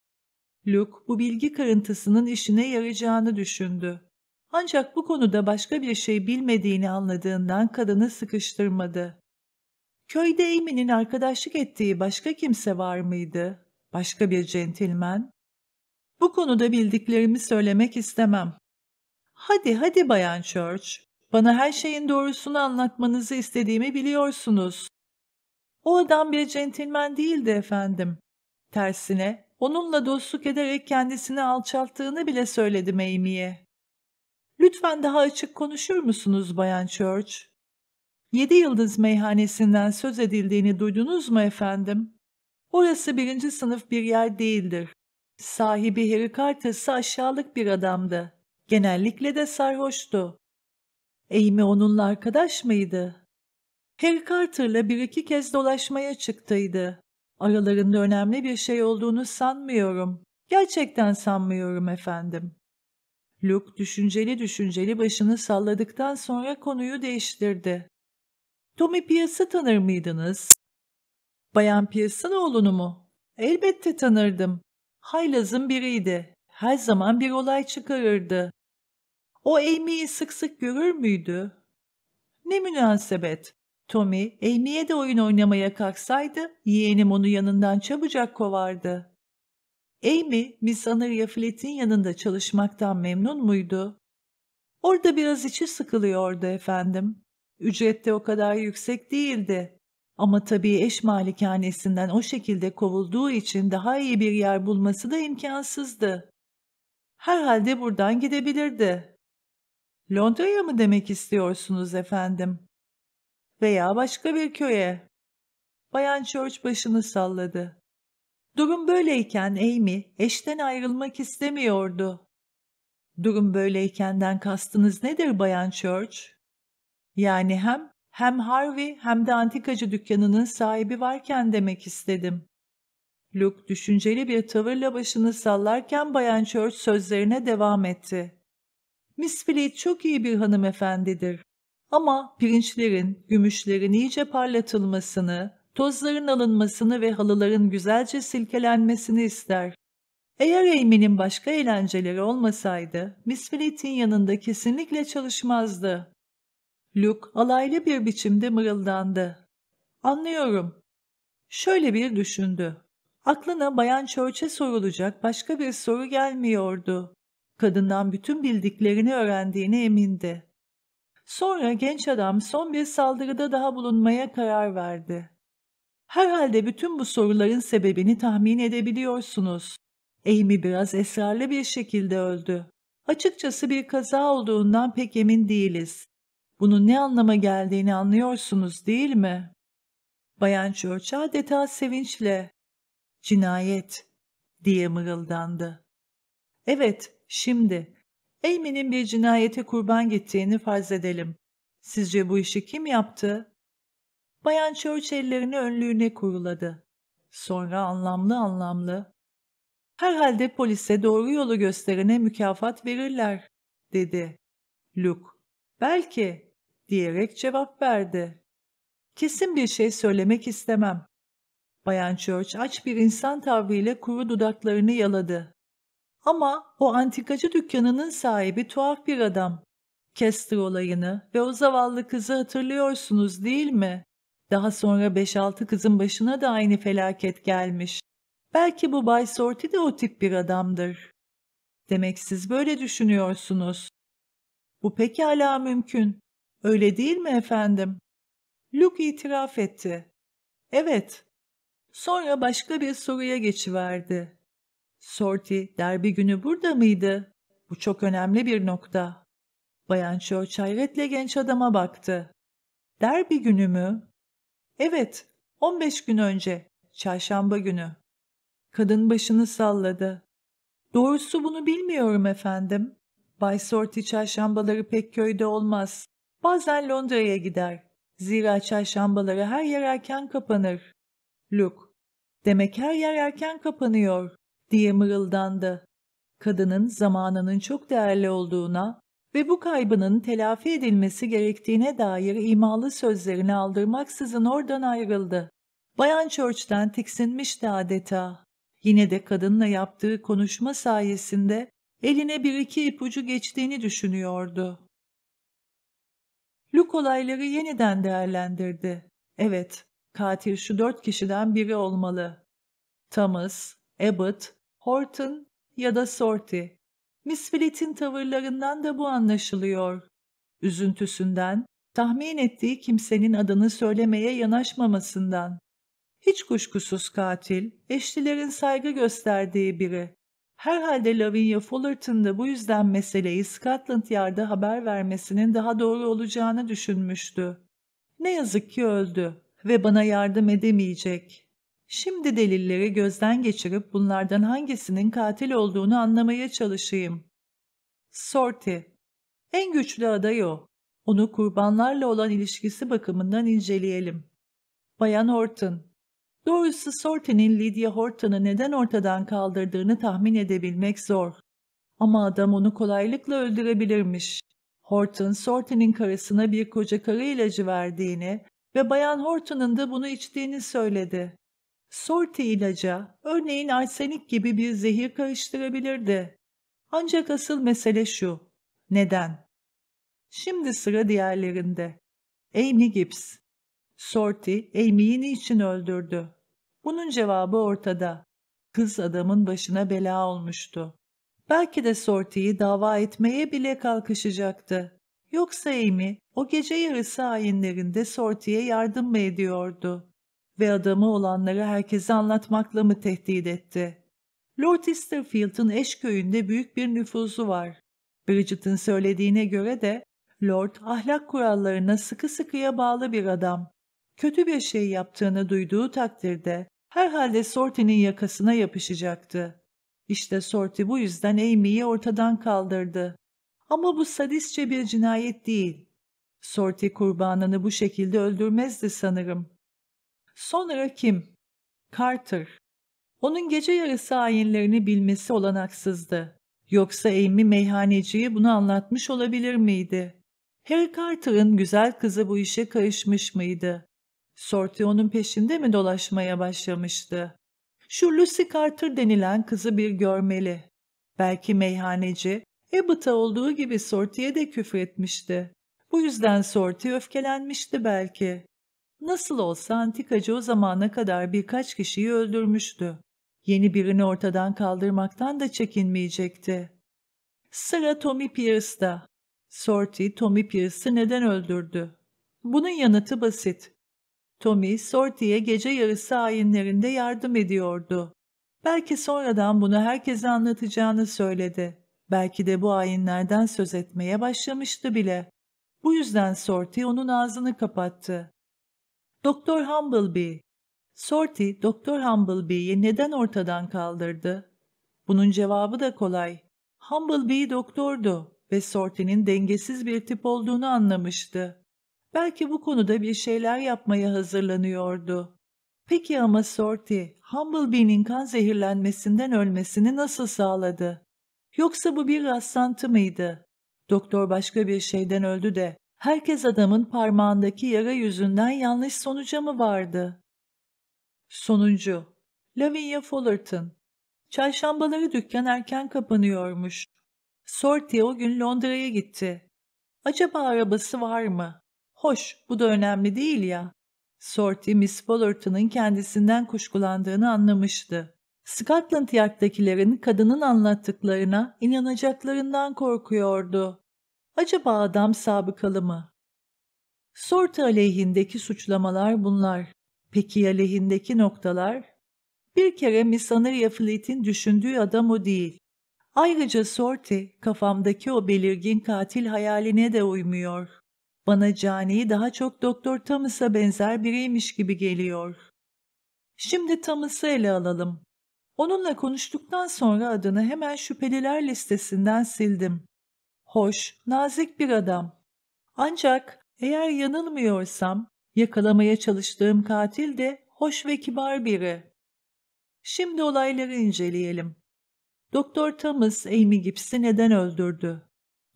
Luke bu bilgi kırıntısının işine yarayacağını düşündü. Ancak bu konuda başka bir şey bilmediğini anladığından kadını sıkıştırmadı. Köyde Amy'nin arkadaşlık ettiği başka kimse var mıydı? Başka bir centilmen? Bu konuda bildiklerimi söylemek istemem. Hadi hadi Bayan Church, bana her şeyin doğrusunu anlatmanızı istediğimi biliyorsunuz. O adam bir centilmen değildi efendim. Tersine onunla dostluk ederek kendisini alçalttığını bile söyledim Amy'ye. Lütfen daha açık konuşur musunuz Bayan Church? Yedi Yıldız Meyhanesi'nden söz edildiğini duydunuz mu efendim? Orası birinci sınıf bir yer değildir. Sahibi Harry Carter'sı aşağılık bir adamdı. Genellikle de sarhoştu. Amy onunla arkadaş mıydı? Harry Carter'la bir iki kez dolaşmaya çıktıydı. Aralarında önemli bir şey olduğunu sanmıyorum. Gerçekten sanmıyorum efendim. Luke düşünceli düşünceli başını salladıktan sonra konuyu değiştirdi. Tommy Pierce'ı tanır mıydınız? Bayan Pierce'ın oğlunu mu? Elbette tanırdım. Haylaz'ın biriydi. Her zaman bir olay çıkarırdı. O Amy'yi sık sık görür müydü? Ne münasebet. Tommy, Amy'ye de oyun oynamaya kalksaydı, yeğenim onu yanından çabucak kovardı. Amy, Miss Anaria Flat'in yanında çalışmaktan memnun muydu? Orada biraz içi sıkılıyordu efendim. Ücret de o kadar yüksek değildi. Ama tabii eş malikanesinden o şekilde kovulduğu için daha iyi bir yer bulması da imkansızdı. Herhalde buradan gidebilirdi. Londra'ya mı demek istiyorsunuz efendim? Veya başka bir köye. Bayan Church başını salladı. Durum böyleyken Amy eşten ayrılmak istemiyordu. Durum böyleykenden kastınız nedir Bayan Church? Yani hem hem Harvey hem de antikacı dükkanının sahibi varken demek istedim. Luke düşünceli bir tavırla başını sallarken Bayan Church sözlerine devam etti. Miss Fleet çok iyi bir hanımefendidir. Ama pirinçlerin, gümüşlerin iyice parlatılmasını, tozların alınmasını ve halıların güzelce silkelenmesini ister. Eğer Amy'nin başka eğlenceleri olmasaydı, Miss Fleet'in yanında kesinlikle çalışmazdı. Luke alaylı bir biçimde mırıldandı. Anlıyorum. Şöyle bir düşündü. Aklına Bayan Church'e sorulacak başka bir soru gelmiyordu. Kadından bütün bildiklerini öğrendiğine emindi. Sonra genç adam son bir saldırıda daha bulunmaya karar verdi. Herhalde bütün bu soruların sebebini tahmin edebiliyorsunuz. Amy biraz esrarlı bir şekilde öldü. Açıkçası bir kaza olduğundan pek emin değiliz. Bunun ne anlama geldiğini anlıyorsunuz değil mi? Bayan Church adeta sevinçle cinayet diye mırıldandı. Evet, şimdi Amy'nin bir cinayete kurban gittiğini farz edelim. Sizce bu işi kim yaptı? Bayan Church ellerini önlüğüne kuruladı. Sonra anlamlı anlamlı ''Herhalde polise doğru yolu gösterene mükafat verirler.'' dedi. Luke ''Belki.'' diyerek cevap verdi. ''Kesin bir şey söylemek istemem.'' Bayan Church aç bir insan tavrıyla kuru dudaklarını yaladı. Ama o antikacı dükkanının sahibi tuhaf bir adam. Kester olayını ve o zavallı kızı hatırlıyorsunuz değil mi? Daha sonra beş altı kızın başına da aynı felaket gelmiş. Belki bu Bay Sorti de o tip bir adamdır. Demek siz böyle düşünüyorsunuz. Bu pekala mümkün. Öyle değil mi efendim? Luke itiraf etti. Evet. Sonra başka bir soruya geçiverdi. Sorti derbi günü burada mıydı? Bu çok önemli bir nokta. Bayan Cho çayretle genç adama baktı. Derbi günü mü? Evet, 15 gün önce, çarşamba günü. Kadın başını salladı. Doğrusu bunu bilmiyorum efendim. Bay Sorti çarşambaları pek köyde olmaz. Bazen Londra'ya gider. Zira çarşambaları her yer erken kapanır. Luke, demek her yer erken kapanıyor, diye mırıldandı. Kadının zamanının çok değerli olduğuna ve bu kaybının telafi edilmesi gerektiğine dair imalı sözlerini aldırmaksızın oradan ayrıldı. Bayan Church'ten tiksinmişti adeta. Yine de kadınla yaptığı konuşma sayesinde eline bir iki ipucu geçtiğini düşünüyordu. Luke olayları yeniden değerlendirdi. Evet, katil şu dört kişiden biri olmalı. Thomas, Abbott, Horton ya da Sorty. Misfilet'in tavırlarından da bu anlaşılıyor. Üzüntüsünden, tahmin ettiği kimsenin adını söylemeye yanaşmamasından. Hiç kuşkusuz katil, eşlilerin saygı gösterdiği biri. Herhalde Lavinia Fullerton da bu yüzden meseleyi Scotland Yard'a haber vermesinin daha doğru olacağını düşünmüştü. Ne yazık ki öldü ve bana yardım edemeyecek. Şimdi delilleri gözden geçirip bunlardan hangisinin katil olduğunu anlamaya çalışayım. Sorti. En güçlü aday o. Onu kurbanlarla olan ilişkisi bakımından inceleyelim. Bayan Horton. Doğrusu Sorti'nin Lydia Horton'u neden ortadan kaldırdığını tahmin edebilmek zor. Ama adam onu kolaylıkla öldürebilirmiş. Horton, Sorti'nin karısına bir koca karı ilacı verdiğini ve Bayan Horton'un da bunu içtiğini söyledi. Sorti ilaca, örneğin arsenik gibi bir zehir karıştırabilirdi. Ancak asıl mesele şu, neden? Şimdi sıra diğerlerinde. Amy Gibbs. Sorti, Amy'yi niçin öldürdü? Bunun cevabı ortada. Kız adamın başına bela olmuştu. Belki de Sorti'yi dava etmeye bile kalkışacaktı. Yoksa Amy, o gece yarısı ayinlerinde Sorti'ye yardım mı ediyordu? ve adamı olanları herkese anlatmakla mı tehdit etti? Lord Easterfield'ın eş köyünde büyük bir nüfuzu var. Bridget'in söylediğine göre de Lord ahlak kurallarına sıkı sıkıya bağlı bir adam. Kötü bir şey yaptığını duyduğu takdirde herhalde Sorty'nin yakasına yapışacaktı. İşte Sorty bu yüzden Amy'yi ortadan kaldırdı. Ama bu sadistçe bir cinayet değil. Sorty kurbanını bu şekilde öldürmezdi sanırım. Sonra kim? Carter. Onun gece yarısı ayinlerini bilmesi olanaksızdı. Yoksa Amy meyhaneciye bunu anlatmış olabilir miydi? Harry Carter'ın güzel kızı bu işe karışmış mıydı? Sorti onun peşinde mi dolaşmaya başlamıştı? Şu Lucy Carter denilen kızı bir görmeli. Belki meyhaneci, Abbott'a olduğu gibi Sorti'ye de küfür etmişti. Bu yüzden Sorti öfkelenmişti belki. Nasıl olsa antikacı o zamana kadar birkaç kişiyi öldürmüştü. Yeni birini ortadan kaldırmaktan da çekinmeyecekti. Sıra Tommy Pierce'da. Sorty, Tommy Pierce'ı neden öldürdü? Bunun yanıtı basit. Tommy, Sorty'ye gece yarısı ayinlerinde yardım ediyordu. Belki sonradan bunu herkese anlatacağını söyledi. Belki de bu ayinlerden söz etmeye başlamıştı bile. Bu yüzden Sorty onun ağzını kapattı. Doktor Humblebee. Sorty, Doktor Humblebee'yi neden ortadan kaldırdı? Bunun cevabı da kolay. Humblebee doktordu ve Sorty'nin dengesiz bir tip olduğunu anlamıştı. Belki bu konuda bir şeyler yapmaya hazırlanıyordu. Peki ama Sorty, Humblebee'nin kan zehirlenmesinden ölmesini nasıl sağladı? Yoksa bu bir rastlantı mıydı? Doktor başka bir şeyden öldü de herkes adamın parmağındaki yara yüzünden yanlış sonuca mı vardı? Sonuncu Lavinia Fullerton Çarşambaları dükkan erken kapanıyormuş. Sortie o gün Londra'ya gitti. Acaba arabası var mı? Hoş, bu da önemli değil ya. Sortie, Miss Fullerton'ın kendisinden kuşkulandığını anlamıştı. Scotland Yard'dakilerin kadının anlattıklarına inanacaklarından korkuyordu. Acaba adam sabıkalı mı? Sorte aleyhindeki suçlamalar bunlar. Peki aleyhindeki noktalar? Bir kere Misanırya Flint'in düşündüğü adam o değil. Ayrıca Sorte kafamdaki o belirgin katil hayaline de uymuyor. Bana cani daha çok Doktor Thomas'a benzer biriymiş gibi geliyor. Şimdi Thomas'ı ele alalım. Onunla konuştuktan sonra adını hemen şüpheliler listesinden sildim hoş, nazik bir adam. Ancak eğer yanılmıyorsam yakalamaya çalıştığım katil de hoş ve kibar biri. Şimdi olayları inceleyelim. Doktor Thomas Amy Gibbs'i neden öldürdü?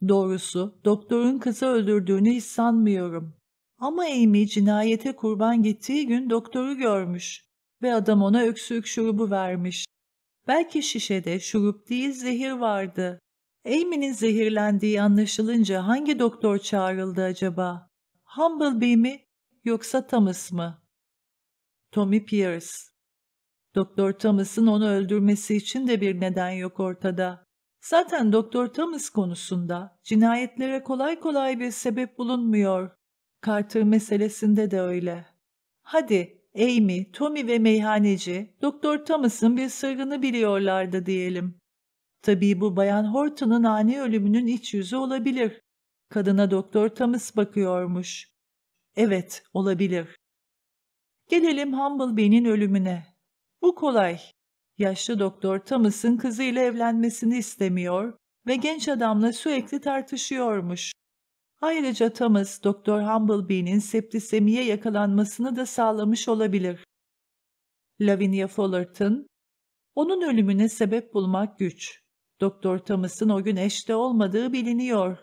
Doğrusu doktorun kızı öldürdüğünü hiç sanmıyorum. Ama Amy cinayete kurban gittiği gün doktoru görmüş ve adam ona öksürük şurubu vermiş. Belki şişede şurup değil zehir vardı. Amy'nin zehirlendiği anlaşılınca hangi doktor çağrıldı acaba? Humblebee mi yoksa Thomas mı? Tommy Pierce. Doktor Thomas'ın onu öldürmesi için de bir neden yok ortada. Zaten Doktor Thomas konusunda cinayetlere kolay kolay bir sebep bulunmuyor. Carter meselesinde de öyle. Hadi Amy, Tommy ve meyhaneci Doktor Thomas'ın bir sırrını biliyorlardı diyelim. Tabii bu Bayan Horton'un ani ölümünün iç yüzü olabilir. Kadına Doktor Thomas bakıyormuş. Evet, olabilir. Gelelim Humble Bey'in ölümüne. Bu kolay. Yaşlı Doktor Thomas'ın kızıyla evlenmesini istemiyor ve genç adamla sürekli tartışıyormuş. Ayrıca Thomas, Doktor Humble Bey'in septisemiye yakalanmasını da sağlamış olabilir. Lavinia Fullerton, onun ölümüne sebep bulmak güç. Doktor Thomas'ın o gün eşte olmadığı biliniyor.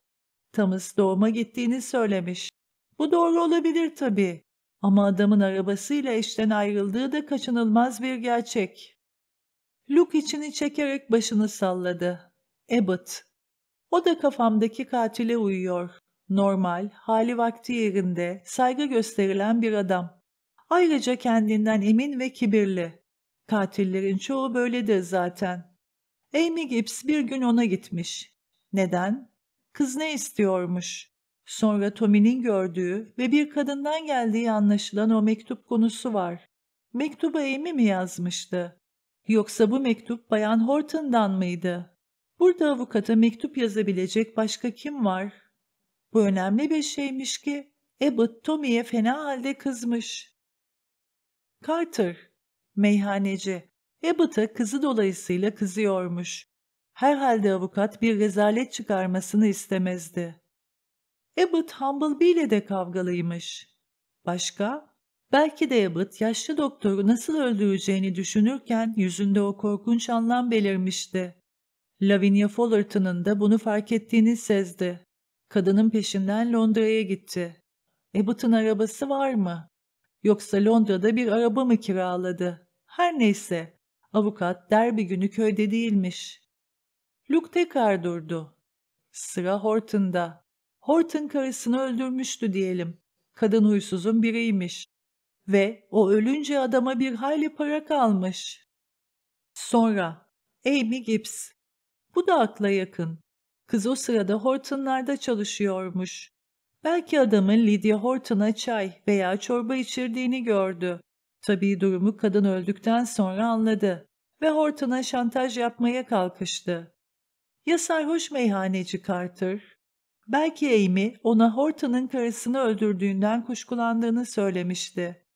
Thomas doğuma gittiğini söylemiş. Bu doğru olabilir tabii. Ama adamın arabasıyla eşten ayrıldığı da kaçınılmaz bir gerçek. Luke içini çekerek başını salladı. Abbott. O da kafamdaki katile uyuyor. Normal, hali vakti yerinde, saygı gösterilen bir adam. Ayrıca kendinden emin ve kibirli. Katillerin çoğu böyledir zaten. Amy Gibbs bir gün ona gitmiş. Neden? Kız ne istiyormuş? Sonra Tommy'nin gördüğü ve bir kadından geldiği anlaşılan o mektup konusu var. Mektubu Amy mi yazmıştı? Yoksa bu mektup Bayan Horton'dan mıydı? Burada avukata mektup yazabilecek başka kim var? Bu önemli bir şeymiş ki Abbott Tommy'ye fena halde kızmış. Carter, meyhaneci, Abbott'a kızı dolayısıyla kızıyormuş. Herhalde avukat bir rezalet çıkarmasını istemezdi. Abbott Humblebee ile de kavgalıymış. Başka? Belki de Abbott yaşlı doktoru nasıl öldüreceğini düşünürken yüzünde o korkunç anlam belirmişti. Lavinia Fullerton'ın da bunu fark ettiğini sezdi. Kadının peşinden Londra'ya gitti. Abbott'ın arabası var mı? Yoksa Londra'da bir araba mı kiraladı? Her neyse, Avukat derbi günü köyde değilmiş. Luke tekrar durdu. Sıra Horton'da. Horton karısını öldürmüştü diyelim. Kadın huysuzun biriymiş. Ve o ölünce adama bir hayli para kalmış. Sonra Amy Gibbs. Bu da akla yakın. Kız o sırada Horton'larda çalışıyormuş. Belki adamın Lydia Horton'a çay veya çorba içirdiğini gördü. Tabii durumu kadın öldükten sonra anladı ve Horton'a şantaj yapmaya kalkıştı. Ya sarhoş meyhaneci Carter? Belki Amy ona Horton'ın karısını öldürdüğünden kuşkulandığını söylemişti.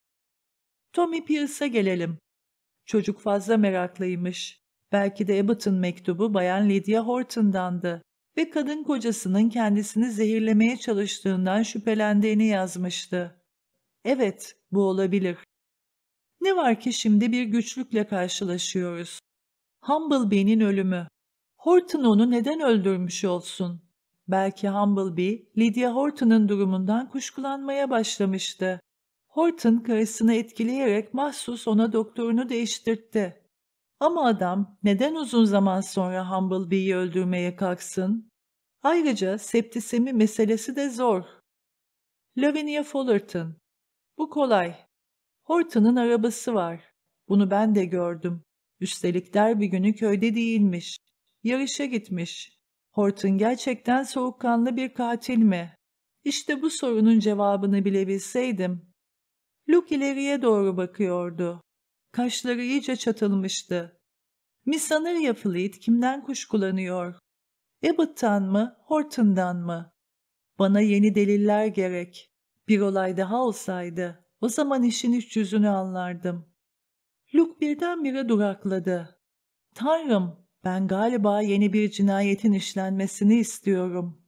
Tommy Pierce'a gelelim. Çocuk fazla meraklıymış. Belki de Abbott'ın mektubu Bayan Lydia Horton'dandı ve kadın kocasının kendisini zehirlemeye çalıştığından şüphelendiğini yazmıştı. Evet, bu olabilir. Ne var ki şimdi bir güçlükle karşılaşıyoruz. Humblebee'nin ölümü. Horton onu neden öldürmüş olsun? Belki Humblebee, Lydia Horton'un durumundan kuşkulanmaya başlamıştı. Horton karısını etkileyerek mahsus ona doktorunu değiştirtti. Ama adam neden uzun zaman sonra Humblebee'yi öldürmeye kalksın? Ayrıca septisemi meselesi de zor. Lavinia Fullerton Bu kolay. Horton'un arabası var. Bunu ben de gördüm. Üstelik derbi günü köyde değilmiş. Yarışa gitmiş. Horton gerçekten soğukkanlı bir katil mi? İşte bu sorunun cevabını bilebilseydim. Luke ileriye doğru bakıyordu. Kaşları iyice çatılmıştı. Miss Honoria Fleet kimden kuşkulanıyor? Abbott'tan mı, Horton'dan mı? Bana yeni deliller gerek. Bir olay daha olsaydı. O zaman işin iç yüzünü anlardım. Luke birdenbire durakladı. Tanrım, ben galiba yeni bir cinayetin işlenmesini istiyorum.